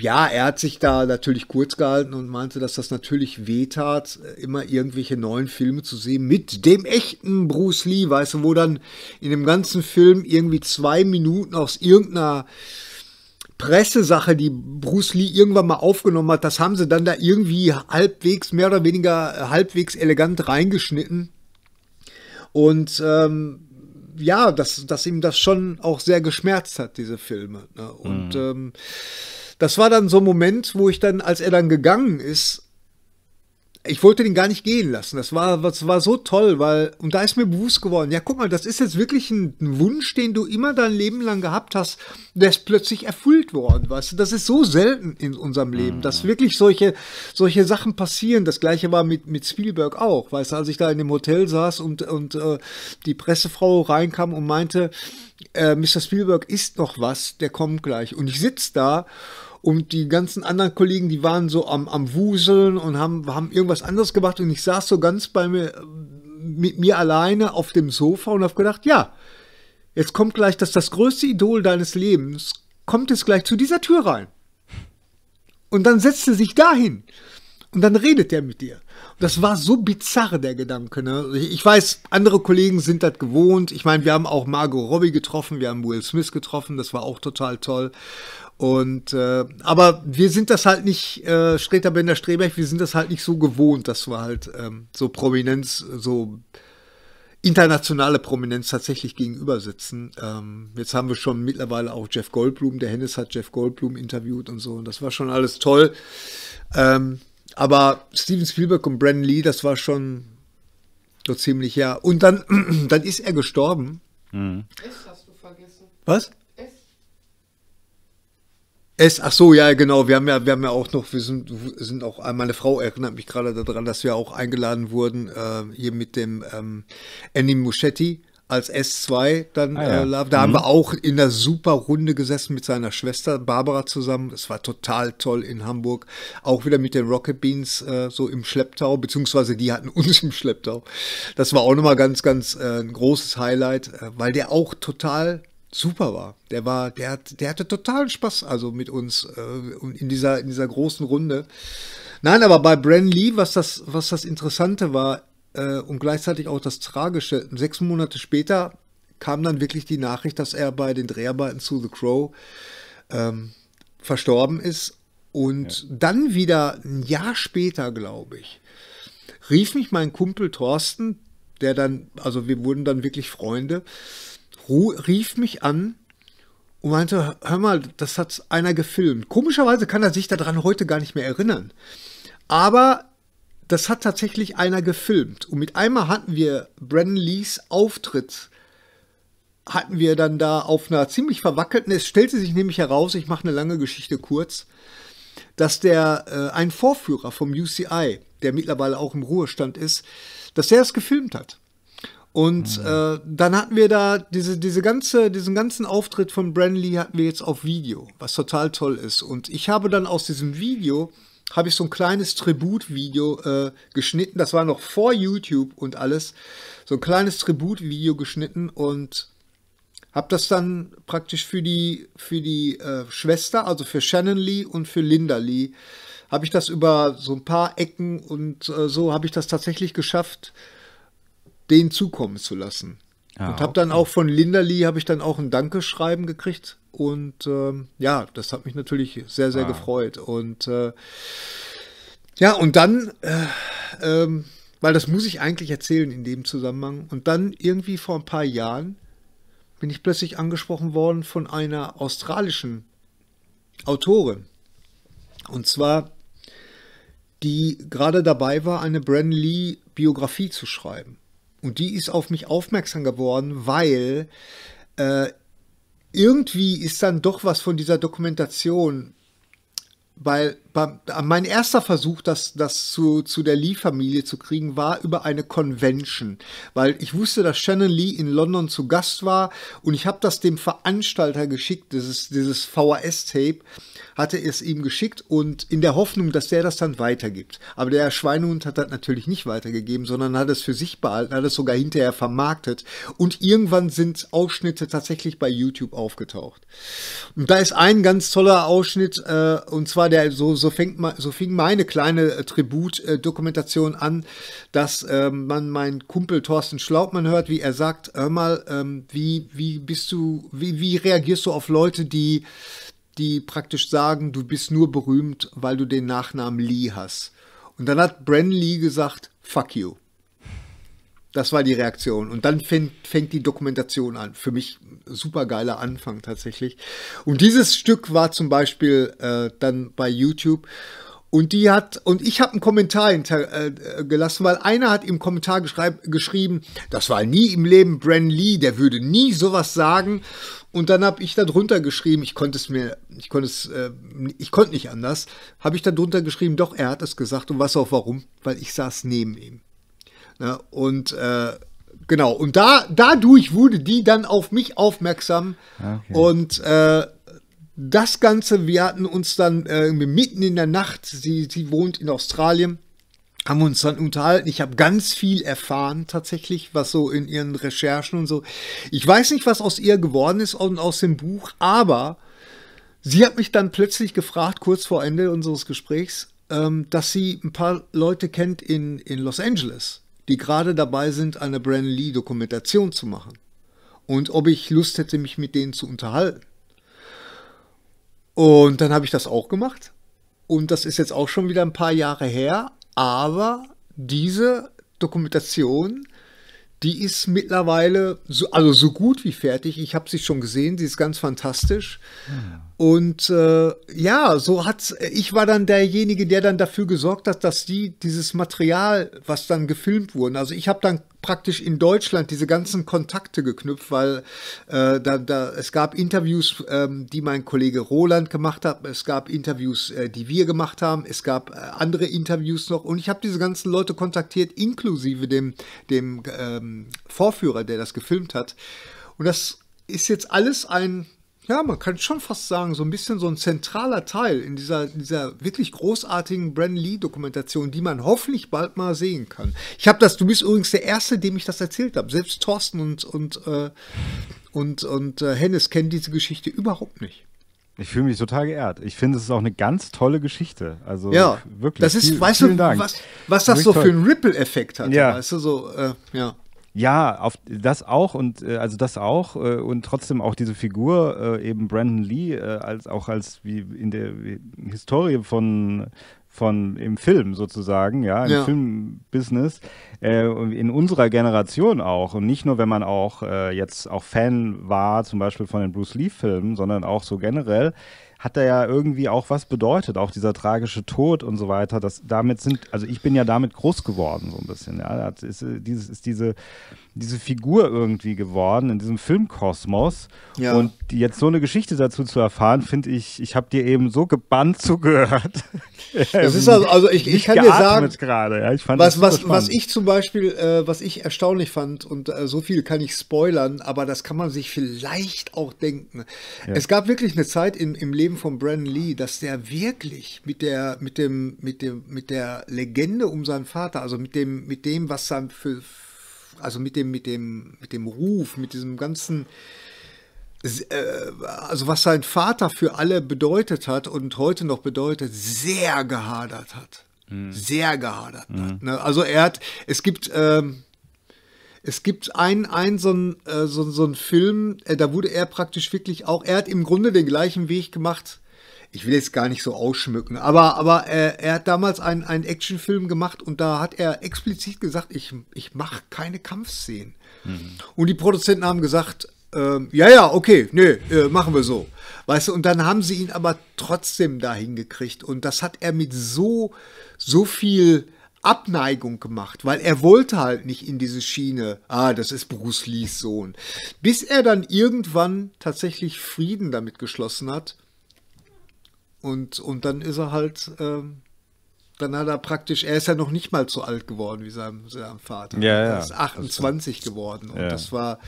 S2: ja, er hat sich da natürlich kurz gehalten und meinte, dass das natürlich wehtat, immer irgendwelche neuen Filme zu sehen mit dem echten Bruce Lee, weißt du, wo dann in dem ganzen Film irgendwie zwei Minuten aus irgendeiner Pressesache, die Bruce Lee irgendwann mal aufgenommen hat, das haben sie dann da irgendwie halbwegs, mehr oder weniger halbwegs elegant reingeschnitten. Und ähm, ja, dass, dass ihm das schon auch sehr geschmerzt hat, diese Filme. Ne? Und mhm. ähm, das war dann so ein Moment, wo ich dann, als er dann gegangen ist, ich wollte den gar nicht gehen lassen. Das war, das war so toll, weil, und da ist mir bewusst geworden, ja, guck mal, das ist jetzt wirklich ein, ein, Wunsch, den du immer dein Leben lang gehabt hast, der ist plötzlich erfüllt worden, weißt du? Das ist so selten in unserem Leben, dass mhm. wirklich solche, solche Sachen passieren. Das gleiche war mit, mit Spielberg auch, weißt du, als ich da in dem Hotel saß und, und äh, die Pressefrau reinkam und meinte, äh, Mr. Spielberg isst noch was, der kommt gleich. Und ich sitze da und die ganzen anderen Kollegen, die waren so am, am Wuseln und haben, haben irgendwas anderes gemacht. Und ich saß so ganz bei mir, mit mir alleine auf dem Sofa und habe gedacht, ja, jetzt kommt gleich das, das größte Idol deines Lebens, kommt jetzt gleich zu dieser Tür rein. Und dann setzt er sich dahin. Und dann redet er mit dir. Und das war so bizarr, der Gedanke. Ne? Ich weiß, andere Kollegen sind das gewohnt. Ich meine, wir haben auch Margot Robbie getroffen, wir haben Will Smith getroffen, das war auch total toll. Und äh, aber wir sind das halt nicht, äh, Streter Bender Streberg, wir sind das halt nicht so gewohnt, dass wir halt ähm, so Prominenz, so internationale Prominenz tatsächlich gegenüber sitzen. Ähm, jetzt haben wir schon mittlerweile auch Jeff Goldblum, der Hennes hat Jeff Goldblum interviewt und so, und das war schon alles toll. Ähm, aber Steven Spielberg und Brandon Lee, das war schon so ziemlich ja. Und dann, dann ist er gestorben. Mhm. Was? Es, ach so, ja, genau. Wir haben ja, wir haben ja auch noch, wir sind, sind auch, meine Frau erinnert mich gerade daran, dass wir auch eingeladen wurden, äh, hier mit dem ähm, Annie Muschetti als S2 dann ah, ja. äh, Da mhm. haben wir auch in der super Runde gesessen mit seiner Schwester Barbara zusammen. Es war total toll in Hamburg. Auch wieder mit den Rocket Beans äh, so im Schlepptau, beziehungsweise die hatten uns im Schlepptau. Das war auch nochmal ganz, ganz äh, ein großes Highlight, äh, weil der auch total super war. Der war, der hat, der hatte totalen Spaß, also mit uns äh, in dieser in dieser großen Runde. Nein, aber bei Bren Lee, was das was das Interessante war äh, und gleichzeitig auch das Tragische, sechs Monate später kam dann wirklich die Nachricht, dass er bei den Dreharbeiten zu The Crow ähm, verstorben ist und ja. dann wieder ein Jahr später, glaube ich, rief mich mein Kumpel Thorsten, der dann, also wir wurden dann wirklich Freunde rief mich an und meinte, hör mal, das hat einer gefilmt. Komischerweise kann er sich daran heute gar nicht mehr erinnern. Aber das hat tatsächlich einer gefilmt. Und mit einmal hatten wir Brandon Lees Auftritt, hatten wir dann da auf einer ziemlich verwackelten, es stellte sich nämlich heraus, ich mache eine lange Geschichte kurz, dass der äh, ein Vorführer vom UCI, der mittlerweile auch im Ruhestand ist, dass der es gefilmt hat. Und mhm. äh, dann hatten wir da diese, diese ganze, diesen ganzen Auftritt von Branley hatten wir jetzt auf Video, was total toll ist. Und ich habe dann aus diesem Video habe ich so ein kleines Tributvideo äh, geschnitten. Das war noch vor YouTube und alles. So ein kleines Tributvideo geschnitten und habe das dann praktisch für die für die äh, Schwester, also für Shannon Lee und für Linda Lee, habe ich das über so ein paar Ecken und äh, so habe ich das tatsächlich geschafft denen zukommen zu lassen. Ah, und habe okay. dann auch von Linda Lee habe ich dann auch ein Dankeschreiben gekriegt und ähm, ja, das hat mich natürlich sehr sehr ah. gefreut und äh, ja und dann äh, ähm, weil das muss ich eigentlich erzählen in dem Zusammenhang und dann irgendwie vor ein paar Jahren bin ich plötzlich angesprochen worden von einer australischen Autorin und zwar die gerade dabei war, eine Bran Lee Biografie zu schreiben. Und die ist auf mich aufmerksam geworden, weil äh, irgendwie ist dann doch was von dieser Dokumentation, weil bei, äh, mein erster Versuch, das, das zu, zu der Lee-Familie zu kriegen, war über eine Convention, weil ich wusste, dass Shannon Lee in London zu Gast war und ich habe das dem Veranstalter geschickt, dieses, dieses VHS-Tape hatte es ihm geschickt und in der Hoffnung, dass der das dann weitergibt. Aber der Schweinehund hat das natürlich nicht weitergegeben, sondern hat es für sich behalten, hat es sogar hinterher vermarktet und irgendwann sind Ausschnitte tatsächlich bei YouTube aufgetaucht. Und da ist ein ganz toller Ausschnitt äh, und zwar der so so fängt so fing meine kleine äh, tribut äh, an, dass ähm, man meinen Kumpel Thorsten Schlaubmann hört, wie er sagt, hör mal, ähm, wie wie bist du, wie wie reagierst du auf Leute, die die praktisch sagen, du bist nur berühmt, weil du den Nachnamen Lee hast. Und dann hat Bren Lee gesagt, fuck you. Das war die Reaktion. Und dann fängt, fängt die Dokumentation an. Für mich super geiler Anfang tatsächlich. Und dieses Stück war zum Beispiel äh, dann bei YouTube. Und die hat, und ich habe einen Kommentar hintergelassen, äh, weil einer hat im Kommentar geschrieben, das war nie im Leben Bran Lee, der würde nie sowas sagen. Und dann habe ich darunter geschrieben, ich konnte es mir, ich konnte es, äh, ich konnte nicht anders, habe ich darunter geschrieben, doch, er hat es gesagt und was auch warum, weil ich saß neben ihm. Na, und äh, genau, und da, dadurch wurde die dann auf mich aufmerksam ah, okay. und äh, das Ganze, wir hatten uns dann äh, mitten in der Nacht, sie, sie wohnt in Australien, haben uns dann unterhalten. Ich habe ganz viel erfahren tatsächlich, was so in ihren Recherchen und so. Ich weiß nicht, was aus ihr geworden ist und aus dem Buch, aber sie hat mich dann plötzlich gefragt, kurz vor Ende unseres Gesprächs, ähm, dass sie ein paar Leute kennt in, in Los Angeles, die gerade dabei sind, eine Brandon Lee-Dokumentation zu machen. Und ob ich Lust hätte, mich mit denen zu unterhalten. Und dann habe ich das auch gemacht. Und das ist jetzt auch schon wieder ein paar Jahre her. Aber diese Dokumentation, die ist mittlerweile so, also so gut wie fertig. Ich habe sie schon gesehen, sie ist ganz fantastisch. Ja. Ah. Und äh, ja, so hat's. Ich war dann derjenige, der dann dafür gesorgt hat, dass die dieses Material, was dann gefilmt wurde, also ich habe dann praktisch in Deutschland diese ganzen Kontakte geknüpft, weil äh, da, da, es gab Interviews, ähm, die mein Kollege Roland gemacht hat, es gab Interviews, äh, die wir gemacht haben, es gab äh, andere Interviews noch und ich habe diese ganzen Leute kontaktiert, inklusive dem, dem ähm, Vorführer, der das gefilmt hat. Und das ist jetzt alles ein ja, man kann schon fast sagen, so ein bisschen so ein zentraler Teil in dieser, dieser wirklich großartigen Brand Lee-Dokumentation, die man hoffentlich bald mal sehen kann. Ich habe das, du bist übrigens der Erste, dem ich das erzählt habe. Selbst Thorsten und, und, äh, und, und
S1: äh, Hennes kennen diese Geschichte überhaupt nicht. Ich fühle mich total geehrt. Ich finde, es ist auch eine ganz tolle Geschichte. Also ja, wirklich. Das ist, viel, weißt du, was, was das so toll. für einen Ripple-Effekt hat. Ja. Weißt du, so, äh, ja. Ja, auf das auch und äh, also das auch äh, und trotzdem auch diese Figur äh, eben Brandon Lee äh, als auch als wie in der Historie von von im Film sozusagen, ja, im ja. Filmbusiness, äh, in unserer Generation auch. Und nicht nur, wenn man auch äh, jetzt auch Fan war, zum Beispiel von den Bruce Lee-Filmen, sondern auch so generell, hat er ja irgendwie auch was bedeutet, auch dieser tragische Tod und so weiter. Das, damit sind, also ich bin ja damit groß geworden, so ein bisschen. Ja. Das ist, äh, dieses, ist diese, diese Figur irgendwie geworden in diesem Filmkosmos. Ja. Und jetzt so eine Geschichte dazu zu erfahren, finde ich, ich habe dir eben so gebannt zugehört. Das ist also, also ich, ich kann dir sagen, grade, ja. ich was, was, was
S2: ich zum Beispiel, äh, was ich erstaunlich fand, und äh, so viel kann ich spoilern, aber das kann man sich vielleicht auch denken. Es gab wirklich eine Zeit im, im Leben, eben von Brandon Lee, dass der wirklich mit der, mit dem, mit dem, mit der Legende um seinen Vater, also mit dem, mit dem, was sein für, also mit dem, mit dem, mit dem Ruf, mit diesem ganzen, äh, also was sein Vater für alle bedeutet hat und heute noch bedeutet, sehr gehadert hat. Mhm. Sehr gehadert mhm. hat. Ne? Also er hat, es gibt, ähm, es gibt einen, einen so einen, äh, so, so einen Film, äh, da wurde er praktisch wirklich auch, er hat im Grunde den gleichen Weg gemacht. Ich will jetzt gar nicht so ausschmücken, aber, aber er, äh, er hat damals einen, einen Actionfilm gemacht und da hat er explizit gesagt, ich, ich mache keine Kampfszenen. Mhm. Und die Produzenten haben gesagt, ähm, ja, ja, okay, nee, äh, machen wir so. Weißt du, und dann haben sie ihn aber trotzdem dahin gekriegt. Und das hat er mit so, so viel Abneigung gemacht, weil er wollte halt nicht in diese Schiene, ah, das ist Bruce Lees Sohn. Bis er dann irgendwann tatsächlich Frieden damit geschlossen hat. Und, und dann ist er halt, ähm, dann hat er praktisch, er ist ja noch nicht mal so alt geworden wie sein, sein Vater. Ja, ja, er ist 28 das geworden und ja. das war,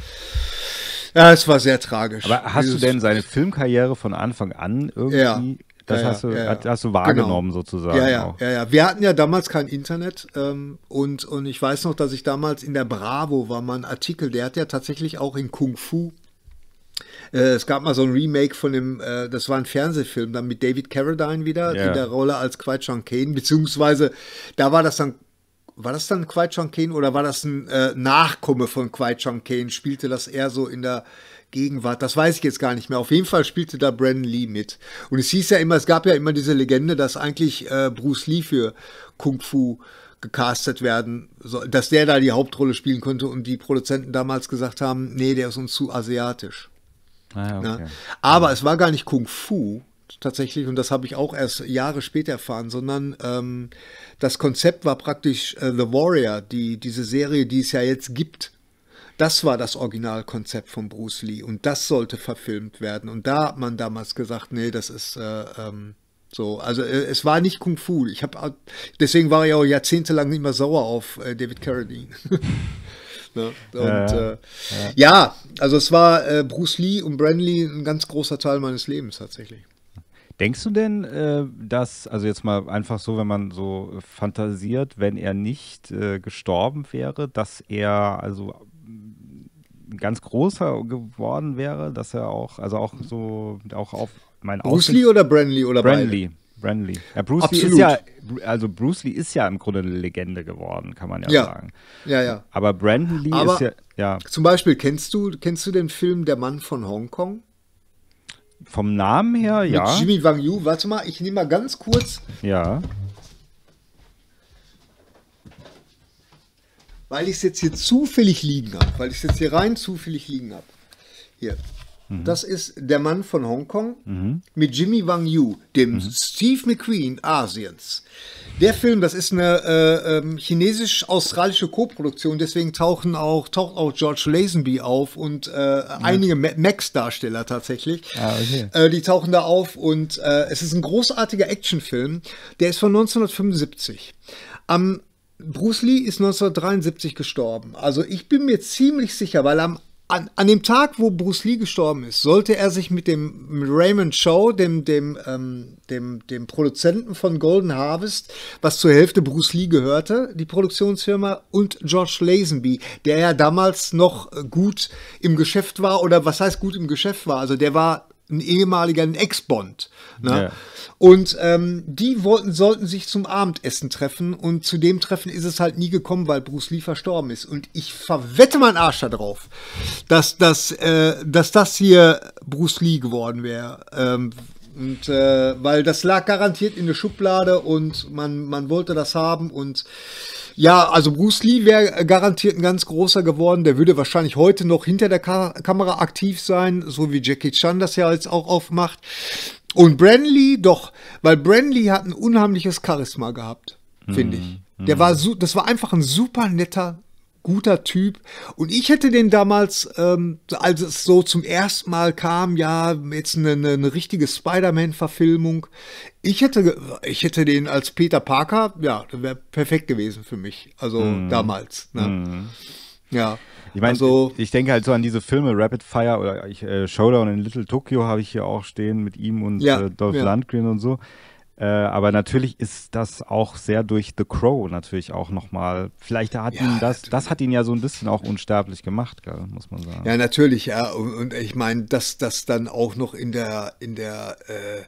S1: ja, es war sehr tragisch. Aber hast Dieses du denn seine Filmkarriere von Anfang an irgendwie das ja, hast, du, ja, ja. hast du genau. wahrgenommen genau. sozusagen. Ja ja, auch.
S2: ja, ja. Wir hatten ja damals kein Internet ähm, und, und ich weiß noch, dass ich damals in der Bravo war mal ein Artikel, der hat ja tatsächlich auch in Kung Fu. Äh, es gab mal so ein Remake von dem, äh, das war ein Fernsehfilm, dann mit David Carradine wieder yeah. in der Rolle als Kwai Chang Kane, beziehungsweise da war das dann war das dann Kwai Chang Kane oder war das ein äh, Nachkomme von Kwai Chang Kane? Spielte das eher so in der Gegenwart, das weiß ich jetzt gar nicht mehr. Auf jeden Fall spielte da Brandon Lee mit. Und es hieß ja immer, es gab ja immer diese Legende, dass eigentlich äh, Bruce Lee für Kung Fu gecastet werden, soll, dass der da die Hauptrolle spielen könnte und die Produzenten damals gesagt haben, nee, der ist uns zu asiatisch. Ah, ne? okay. ja? Aber es war gar nicht Kung Fu tatsächlich, und das habe ich auch erst Jahre später erfahren, sondern ähm, das Konzept war praktisch äh, The Warrior, die, diese Serie, die es ja jetzt gibt das war das Originalkonzept von Bruce Lee und das sollte verfilmt werden. Und da hat man damals gesagt, nee, das ist äh, ähm, so. Also äh, es war nicht Kung Fu. Ich habe deswegen war ich auch jahrzehntelang nicht mehr sauer auf äh, David Carradine. Ne? Und, ja, äh, ja. ja, also es war äh, Bruce Lee und Branley ein ganz großer Teil meines Lebens tatsächlich.
S1: Denkst du denn, äh, dass, also jetzt mal einfach so, wenn man so fantasiert, wenn er nicht äh, gestorben wäre, dass er also ganz großer geworden wäre, dass er auch, also auch so, auch auf mein Bruce Lee oder Branley oder Branley. Branley. Ja, Bruce Absolut. Lee ist ja, also Bruce Lee ist ja im Grunde eine Legende geworden, kann man ja, ja. sagen. Ja, ja. Aber Brandon Lee Aber ist ja, ja.
S2: Zum Beispiel, kennst du, kennst du den Film Der Mann von Hongkong?
S1: Vom Namen her, Mit ja. Jimmy
S2: Wang Yu, warte mal, ich nehme mal ganz kurz. Ja. weil ich es jetzt hier zufällig liegen habe, weil ich es jetzt hier rein zufällig liegen habe. Hier. Mhm. Das ist der Mann von Hongkong mhm. mit Jimmy Wang Yu, dem mhm. Steve McQueen Asiens. Der Film, das ist eine äh, ähm, chinesisch-australische Koproduktion, deswegen tauchen auch, taucht auch George Lazenby auf und äh, einige Max-Darsteller tatsächlich. Ah, okay. äh, die tauchen da auf und äh, es ist ein großartiger Actionfilm. Der ist von 1975. Am Bruce Lee ist 1973 gestorben. Also ich bin mir ziemlich sicher, weil am, an, an dem Tag, wo Bruce Lee gestorben ist, sollte er sich mit dem Raymond Shaw, dem, dem, ähm, dem, dem Produzenten von Golden Harvest, was zur Hälfte Bruce Lee gehörte, die Produktionsfirma, und George Lazenby, der ja damals noch gut im Geschäft war, oder was heißt gut im Geschäft war, also der war ein ehemaliger, Ex-Bond. Ne? Ja. Und ähm, die wollten, sollten sich zum Abendessen treffen und zu dem Treffen ist es halt nie gekommen, weil Bruce Lee verstorben ist. Und ich verwette meinen Arsch darauf, dass, dass, äh, dass das hier Bruce Lee geworden wäre. Ähm, äh, weil das lag garantiert in der Schublade und man, man wollte das haben und ja, also Bruce Lee wäre garantiert ein ganz großer geworden. Der würde wahrscheinlich heute noch hinter der Ka Kamera aktiv sein, so wie Jackie Chan das ja jetzt auch oft macht. Und Branley doch, weil Branley hat ein unheimliches Charisma gehabt, finde mm, ich. Der mm. war mhm. so, das war einfach ein super netter guter Typ. Und ich hätte den damals, ähm, als es so zum ersten Mal kam, ja, jetzt eine, eine richtige Spider-Man-Verfilmung. Ich hätte, ich hätte den als Peter Parker, ja, wäre perfekt gewesen für mich. Also mm. damals. Ne?
S1: Mm. Ja. Ich meine, also, ich denke halt so an diese Filme Rapid Fire oder ich, äh, Showdown in Little Tokyo habe ich hier auch stehen mit ihm und ja, äh, Dolph ja. Lundgren und so. Äh, aber natürlich ist das auch sehr durch The Crow natürlich auch nochmal. Vielleicht hat ja, ihn das, natürlich. das hat ihn ja so ein bisschen auch unsterblich gemacht, muss man sagen.
S2: Ja, natürlich, ja. Und, und ich meine, dass das dann auch noch in der, in der äh,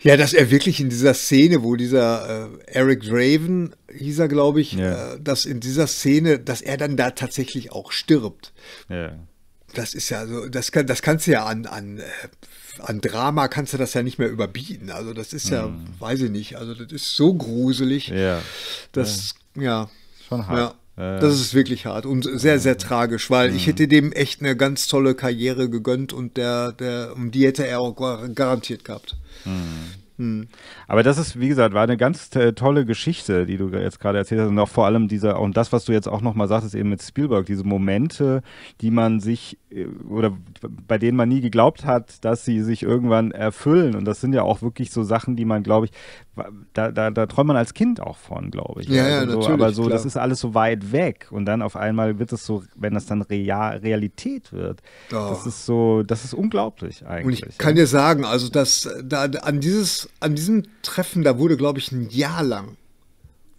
S1: ja, dass er wirklich in
S2: dieser Szene, wo dieser äh, Eric Draven, hieß er, glaube ich, yeah. Äh, dass in dieser Szene, dass er dann da tatsächlich auch stirbt. Ja. Das ist ja so, das, kann, das kannst du ja an, an äh, an Drama kannst du das ja nicht mehr überbieten. Also das ist ja, hm. weiß ich nicht, also das ist so gruselig, ja. dass, ja. ja. Schon hart. Ja. Das ist wirklich hart und sehr, sehr tragisch, weil mhm. ich hm. hätte dem echt eine ganz tolle Karriere gegönnt und der, der, um die hätte er auch garantiert gehabt.
S1: Mhm. Hm. Aber das ist, wie gesagt, war eine ganz äh, tolle Geschichte, die du jetzt gerade erzählt hast. Und auch vor allem dieser, und das, was du jetzt auch nochmal sagtest, eben mit Spielberg, diese Momente, die man sich äh, oder bei denen man nie geglaubt hat, dass sie sich irgendwann erfüllen. Und das sind ja auch wirklich so Sachen, die man, glaube ich, da, da, da träumt man als Kind auch von, glaube ich. Ja, also ja, so, aber so, klar. das ist alles so weit weg und dann auf einmal wird es so, wenn das dann Real, Realität wird, oh. das ist so, das ist unglaublich eigentlich. Und ich kann dir sagen, also das, da, an, dieses, an diesem
S2: Treffen, da wurde, glaube ich, ein Jahr lang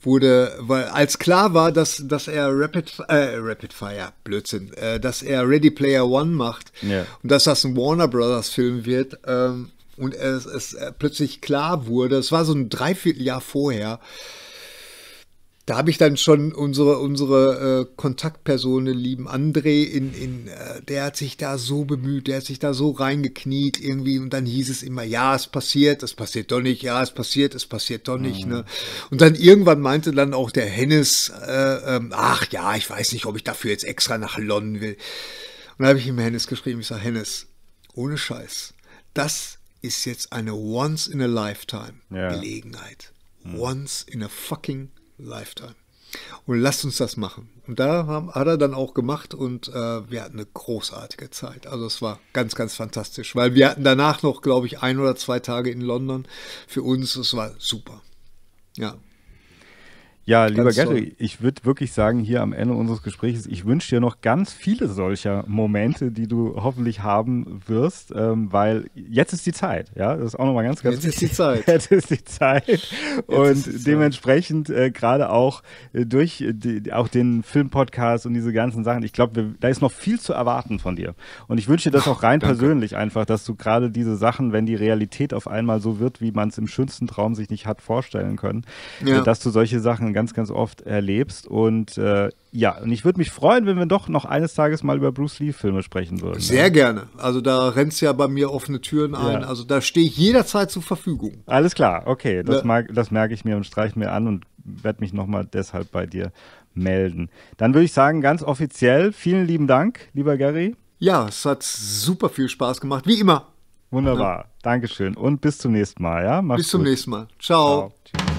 S2: wurde, weil als klar war, dass, dass er Rapid, äh, Rapid Fire, Blödsinn, äh, dass er Ready Player One macht ja. und dass das ein Warner Brothers Film wird, ähm, und es, es äh, plötzlich klar wurde, es war so ein Dreivierteljahr vorher, da habe ich dann schon unsere, unsere äh, Kontaktperson, den lieben André, in, in, äh, der hat sich da so bemüht, der hat sich da so reingekniet irgendwie und dann hieß es immer, ja, es passiert, es passiert doch nicht, ja, es passiert, es passiert doch nicht. Ne? Mhm. Ne? Und dann irgendwann meinte dann auch der Hennes, äh, ähm, ach ja, ich weiß nicht, ob ich dafür jetzt extra nach London will. Und da habe ich ihm Hennes geschrieben, ich sage, Hennes, ohne Scheiß, das ist jetzt eine Once-in-a-Lifetime-Gelegenheit. Ja. Hm. Once in a fucking Lifetime. Und lasst uns das machen. Und da haben, hat er dann auch gemacht und äh, wir hatten eine großartige Zeit. Also es war ganz, ganz fantastisch, weil wir hatten danach noch, glaube ich, ein oder zwei Tage in London. Für uns, es war super.
S1: Ja, ja, lieber ganz Gary, ich würde wirklich sagen, hier am Ende unseres Gesprächs, ich wünsche dir noch ganz viele solcher Momente, die du hoffentlich haben wirst, ähm, weil jetzt ist die Zeit, ja, das ist auch nochmal ganz, ganz jetzt wichtig. Ist jetzt ist die Zeit. Jetzt und ist die Zeit. Und dementsprechend äh, gerade auch äh, durch die, auch den Filmpodcast und diese ganzen Sachen, ich glaube, da ist noch viel zu erwarten von dir. Und ich wünsche dir das auch rein Danke. persönlich einfach, dass du gerade diese Sachen, wenn die Realität auf einmal so wird, wie man es im schönsten Traum sich nicht hat vorstellen können, ja. äh, dass du solche Sachen ganz, ganz oft erlebst. Und äh, ja, und ich würde mich freuen, wenn wir doch noch eines Tages mal über Bruce Lee-Filme sprechen würden. Ne? Sehr ja. gerne.
S2: Also da rennst ja bei mir offene Türen ein. Ja. Also
S1: da stehe ich jederzeit zur Verfügung. Alles klar, okay. Das, ja. Ne? das merke ich mir und streiche mir an und werde mich nochmal deshalb bei dir melden. Dann würde ich sagen, ganz offiziell, vielen lieben Dank, lieber Gary. Ja, es hat super viel Spaß gemacht, wie immer. Wunderbar, ja. Dankeschön und bis zum nächsten Mal. Ja? bis zum gut. nächsten Mal.
S2: Ciao. Ciao.